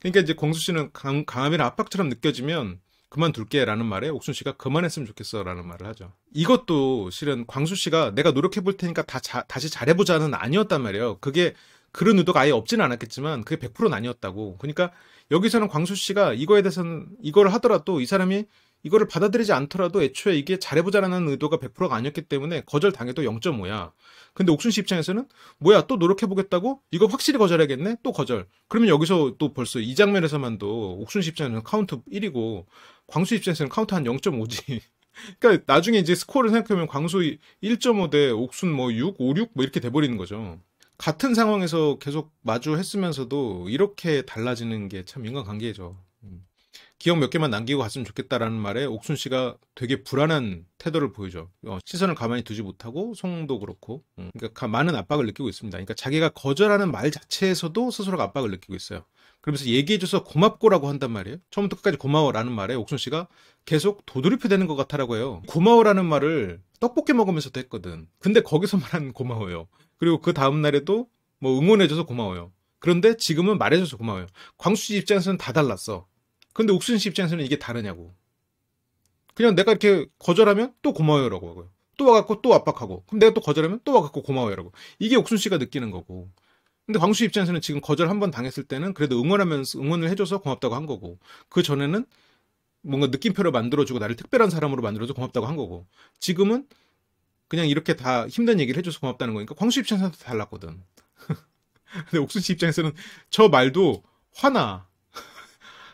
그러니까 이제 광수 씨는 강, 강함이나 압박처럼 느껴지면 그만둘게라는 말에 옥순 씨가 그만했으면 좋겠어라는 말을 하죠. 이것도 실은 광수 씨가 내가 노력해 볼 테니까 다 자, 다시 잘해보자는 아니었단 말이에요. 그게 그런 의도가 아예 없지는 않았겠지만 그게 100%는 아니었다고. 그러니까 여기서는 광수 씨가 이거에 대해서는 이걸 하더라도 이 사람이 이거를 받아들이지 않더라도 애초에 이게 잘해보자라는 의도가 100%가 아니었기 때문에 거절당해도 0.5야. 근데 옥순 씨 입장에서는 뭐야 또 노력해보겠다고? 이거 확실히 거절해야겠네또 거절. 그러면 여기서 또 벌써 이 장면에서만도 옥순 씨 입장에서는 카운트 1이고 광수 입장에서는 카운트 한 0.5지. 그러니까 나중에 이제 스코어를 생각하면 광수 1.5 대 옥순 뭐 6, 5, 6 뭐 이렇게 돼버리는 거죠. 같은 상황에서 계속 마주했으면서도 이렇게 달라지는 게 참 인간관계죠. 기억 몇 개만 남기고 갔으면 좋겠다라는 말에 옥순 씨가 되게 불안한 태도를 보이죠. 어, 시선을 가만히 두지 못하고 송도 그렇고 음. 그러니까 많은 압박을 느끼고 있습니다. 그러니까 자기가 거절하는 말 자체에서도 스스로가 압박을 느끼고 있어요. 그러면서 얘기해줘서 고맙고라고 한단 말이에요. 처음부터 끝까지 고마워라는 말에 옥순 씨가 계속 도드리표 되는 것 같아라고 해요. 고마워라는 말을 떡볶이 먹으면서도 했거든. 근데 거기서 말한 고마워요. 그리고 그 다음 날에도 뭐 응원해줘서 고마워요. 그런데 지금은 말해줘서 고마워요. 광수 씨 입장에서는 다 달랐어. 근데 옥순 씨 입장에서는 이게 다르냐고. 그냥 내가 이렇게 거절하면 또 고마워요라고 하고요. 또 와갖고 또 압박하고. 그럼 내가 또 거절하면 또 와갖고 고마워요라고. 이게 옥순 씨가 느끼는 거고. 근데 광수 입장에서는 지금 거절 한 번 당했을 때는 그래도 응원하면서 응원을 해줘서 고맙다고 한 거고. 그 전에는 뭔가 느낌표를 만들어주고 나를 특별한 사람으로 만들어서 줘 고맙다고 한 거고. 지금은 그냥 이렇게 다 힘든 얘기를 해줘서 고맙다는 거니까 광수 입장에서는 달랐거든. 근데 옥순 씨 입장에서는 저 말도 화나.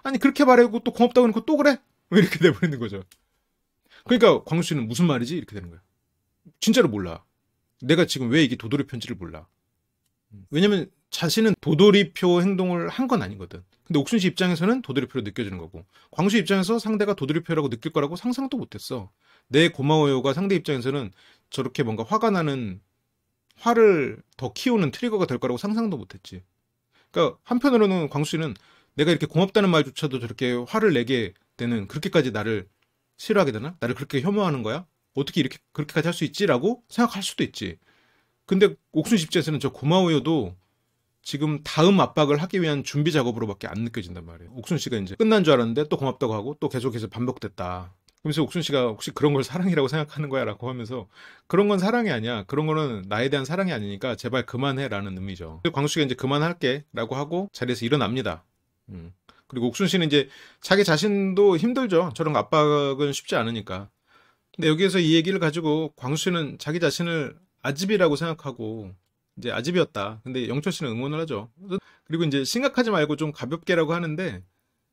아니 그렇게 말하고 또 고맙다고 해놓고 또 그래? 왜 이렇게 돼버리는 거죠. 그러니까 광수 씨는 무슨 말이지? 이렇게 되는 거야 진짜로 몰라. 내가 지금 왜 이게 도돌이 편지를 몰라. 음. 왜냐면 자신은 도돌이표 행동을 한 건 아니거든. 근데 옥순 씨 입장에서는 도돌이표로 느껴지는 거고 광수 입장에서 상대가 도돌이표라고 느낄 거라고 상상도 못했어. 내 고마워요가 상대 입장에서는 저렇게 뭔가 화가 나는 화를 더 키우는 트리거가 될 거라고 상상도 못했지. 그러니까 한편으로는 광수 씨는 내가 이렇게 고맙다는 말조차도 저렇게 화를 내게 되는 그렇게까지 나를 싫어하게 되나? 나를 그렇게 혐오하는 거야? 어떻게 이렇게 그렇게까지 할 수 있지라고 생각할 수도 있지. 근데 옥순 십지에서는저 고마워요도 지금 다음 압박을 하기 위한 준비 작업으로밖에 안 느껴진단 말이에요. 옥순 씨가 이제 끝난 줄 알았는데 또 고맙다고 하고 또 계속해서 반복됐다. 그러면서 옥순 씨가 혹시 그런 걸 사랑이라고 생각하는 거야라고 하면서 그런 건 사랑이 아니야. 그런 거는 나에 대한 사랑이 아니니까 제발 그만해라는 의미죠. 광수 씨가 이제 그만할게라고 하고 자리에서 일어납니다. 음. 그리고 옥순 씨는 이제 자기 자신도 힘들죠. 저런 압박은 쉽지 않으니까. 근데 여기에서 이 얘기를 가지고 광수 씨는 자기 자신을 아집이라고 생각하고 이제 아집이었다. 근데 영철 씨는 응원을 하죠. 그리고 이제 심각하지 말고 좀 가볍게라고 하는데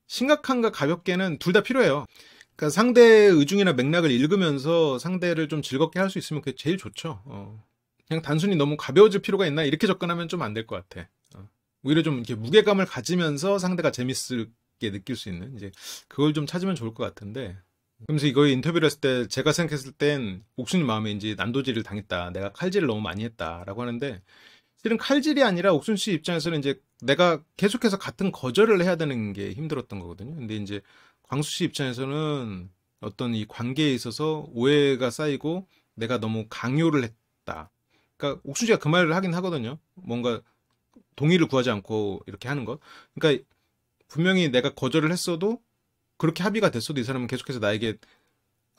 심각한가 가볍게는 둘 다 필요해요. 그러니까 상대의 의중이나 맥락을 읽으면서 상대를 좀 즐겁게 할 수 있으면 그게 제일 좋죠. 어. 그냥 단순히 너무 가벼워질 필요가 있나 이렇게 접근하면 좀 안 될 것 같아. 오히려 뭐 좀 이렇게 무게감을 가지면서 상대가 재밌을게 느낄 수 있는 이제 그걸 좀 찾으면 좋을 것 같은데 그러면서 이거 인터뷰를 했을 때 제가 생각했을 땐 옥수님 마음에 이제 난도질을 당했다 내가 칼질을 너무 많이 했다라고 하는데 실은 칼질이 아니라 옥순 씨 입장에서는 이제 내가 계속해서 같은 거절을 해야 되는 게 힘들었던 거거든요 근데 이제 광수 씨 입장에서는 어떤 이 관계에 있어서 오해가 쌓이고 내가 너무 강요를 했다 그러니까 옥순 씨가 그 말을 하긴 하거든요 뭔가 동의를 구하지 않고 이렇게 하는 것. 그러니까 분명히 내가 거절을 했어도 그렇게 합의가 됐어도 이 사람은 계속해서 나에게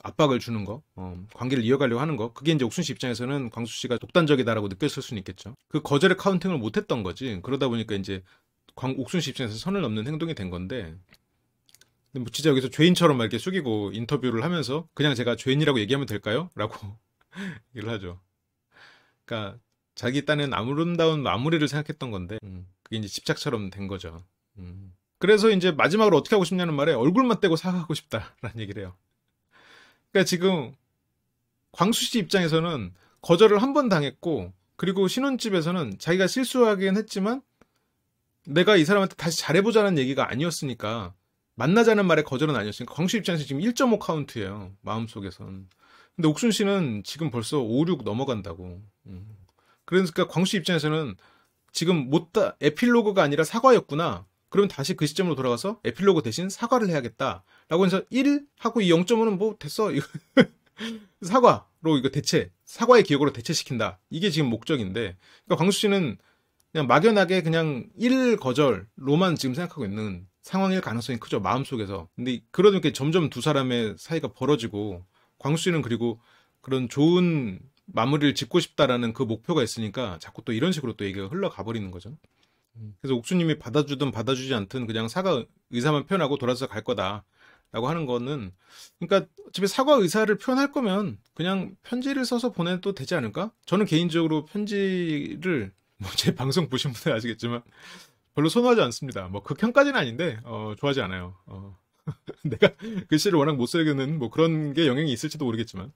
압박을 주는 거, 어, 관계를 이어가려고 하는 거, 그게 이제 옥순 씨 입장에서는 광수 씨가 독단적이다라고 느꼈을 수는 있겠죠. 그 거절의 카운팅을 못했던 거지. 그러다 보니까 이제 광, 옥순 씨 입장에서 선을 넘는 행동이 된 건데, 근데 뭐 진짜 여기서 죄인처럼 막 이렇게 숙이고 인터뷰를 하면서 그냥 제가 죄인이라고 얘기하면 될까요? 라고 얘기를 하죠. 그러니까 자기 딴에는 아름다운 마무리를 생각했던 건데 음, 그게 이제 집착처럼 된 거죠. 음. 그래서 이제 마지막으로 어떻게 하고 싶냐는 말에 얼굴만 떼고 사과하고 싶다라는 얘기를 해요. 그러니까 지금 광수 씨 입장에서는 거절을 한 번 당했고 그리고 신혼집에서는 자기가 실수하긴 했지만 내가 이 사람한테 다시 잘해보자는 얘기가 아니었으니까 만나자는 말에 거절은 아니었으니까 광수 입장에서 지금 1.5 카운트예요 마음속에선 근데 옥순 씨는 지금 벌써 5, 6 넘어간다고 음. 그러니까 광수 입장에서는 지금 못다 에필로그가 아니라 사과였구나. 그러면 다시 그 시점으로 돌아가서 에필로그 대신 사과를 해야겠다라고 해서 1 하고 이 0.5는 뭐 됐어 사과로 이거 대체 사과의 기억으로 대체시킨다 이게 지금 목적인데 그러니까 광수 씨는 그냥 막연하게 그냥 1 거절로만 지금 생각하고 있는 상황일 가능성이 크죠 마음 속에서 근데 그러다 보니까 점점 두 사람의 사이가 벌어지고 광수 씨는 그리고 그런 좋은 마무리를 짓고 싶다라는 그 목표가 있으니까 자꾸 또 이런 식으로 또 얘기가 흘러가 버리는 거죠. 음. 그래서 옥수님이 받아주든 받아주지 않든 그냥 사과 의사만 표현하고 돌아서 갈 거다라고 하는 거는 그러니까 집에 사과 의사를 표현할 거면 그냥 편지를 써서 보내도 되지 않을까? 저는 개인적으로 편지를 뭐 제 방송 보신 분들 아시겠지만 별로 선호하지 않습니다. 뭐 극형까지는 아닌데 어, 좋아하지 않아요. 어. 내가 글씨를 워낙 못 쓰겠는 뭐 그런 게 영향이 있을지도 모르겠지만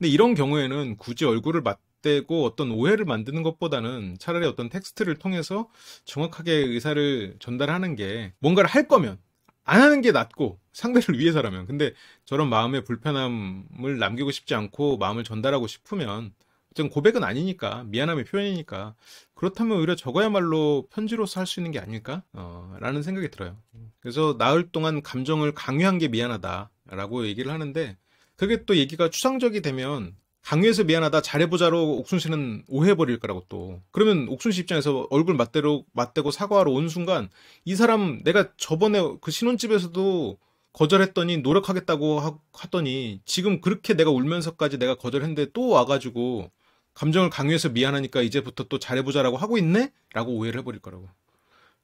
근데 이런 경우에는 굳이 얼굴을 맞대고 어떤 오해를 만드는 것보다는 차라리 어떤 텍스트를 통해서 정확하게 의사를 전달하는 게 뭔가를 할 거면 안 하는 게 낫고 상대를 위해서라면 근데 저런 마음의 불편함을 남기고 싶지 않고 마음을 전달하고 싶으면 어쨌든 고백은 아니니까 미안함의 표현이니까 그렇다면 오히려 저거야말로 편지로서 할 수 있는 게 아닐까 어, 라는 생각이 들어요 그래서 나흘 동안 감정을 강요한 게 미안하다라고 얘기를 하는데 그게 또 얘기가 추상적이 되면 강요해서 미안하다 잘해보자로 옥순 씨는 오해버릴 거라고 또 그러면 옥순 씨 입장에서 얼굴 맞대로 맞대고 사과하러 온 순간 이 사람 내가 저번에 그 신혼집에서도 거절했더니 노력하겠다고 하, 더니 지금 그렇게 내가 울면서까지 내가 거절했는데 또 와가지고 감정을 강요해서 미안하니까 이제부터 또 잘해보자라고 하고 있네? 라고 오해를 해버릴 거라고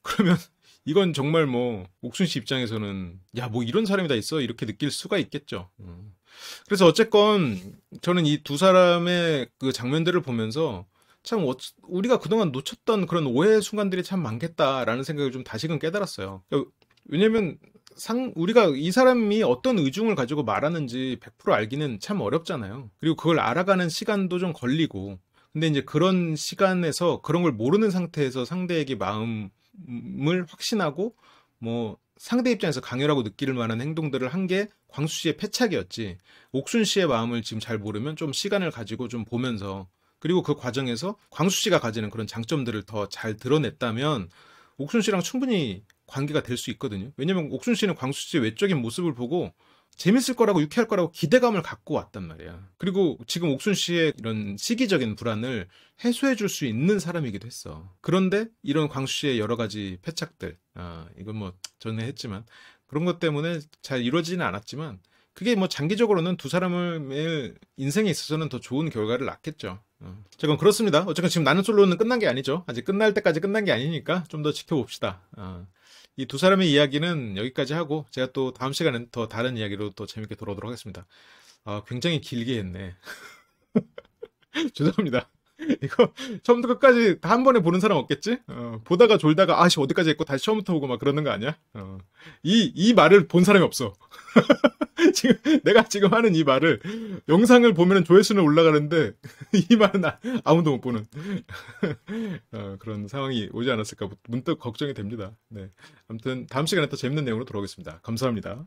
그러면 이건 정말 뭐 옥순 씨 입장에서는 야 뭐 이런 사람이 다 있어 이렇게 느낄 수가 있겠죠 음. 그래서 어쨌건 저는 이 두 사람의 그 장면들을 보면서 참 어, 우리가 그동안 놓쳤던 그런 오해 순간들이 참 많겠다라는 생각을 좀 다시금 깨달았어요. 어, 왜냐면 상 우리가 이 사람이 어떤 의중을 가지고 말하는지 100% 알기는 참 어렵잖아요. 그리고 그걸 알아가는 시간도 좀 걸리고. 근데 이제 그런 시간에서 그런 걸 모르는 상태에서 상대에게 마음을 확신하고 뭐 상대 입장에서 강요라고 느낄 만한 행동들을 한 게 광수 씨의 패착이었지. 옥순 씨의 마음을 지금 잘 모르면 좀 시간을 가지고 좀 보면서 그리고 그 과정에서 광수 씨가 가지는 그런 장점들을 더 잘 드러냈다면 옥순 씨랑 충분히 관계가 될 수 있거든요. 왜냐면 옥순 씨는 광수 씨의 외적인 모습을 보고 재밌을 거라고 유쾌할 거라고 기대감을 갖고 왔단 말이야. 그리고 지금 옥순 씨의 이런 시기적인 불안을 해소해 줄 수 있는 사람이기도 했어. 그런데 이런 광수 씨의 여러 가지 패착들, 아, 이건 뭐 전에 했지만 그런 것 때문에 잘 이루어지지는 않았지만 그게 뭐 장기적으로는 두 사람의 인생에 있어서는 더 좋은 결과를 낳겠죠. 어. 잠깐 그렇습니다. 어쨌든 지금 나는 솔로는 끝난 게 아니죠. 아직 끝날 때까지 끝난 게 아니니까 좀 더 지켜봅시다. 어. 이두 사람의 이야기는 여기까지 하고 제가 또 다음 시간엔 더 다른 이야기로 또 재밌게 돌아오도록 하겠습니다. 아, 굉장히 길게 했네. 죄송합니다. 이거 처음부터 끝까지 다 한 번에 보는 사람 없겠지? 어, 보다가 졸다가 아씨 어디까지 했고 다시 처음부터 보고 막 그러는 거 아니야? 어, 이, 이 말을 본 사람이 없어. 지금 내가 지금 하는 이 말을 영상을 보면 조회수는 올라가는데 이 말은 아, 무도못 보는 어, 그런 상황이 오지 않았을까 문득 걱정이 됩니다. 네, 아무튼 다음 시간에 또 재밌는 내용으로 돌아오겠습니다. 감사합니다.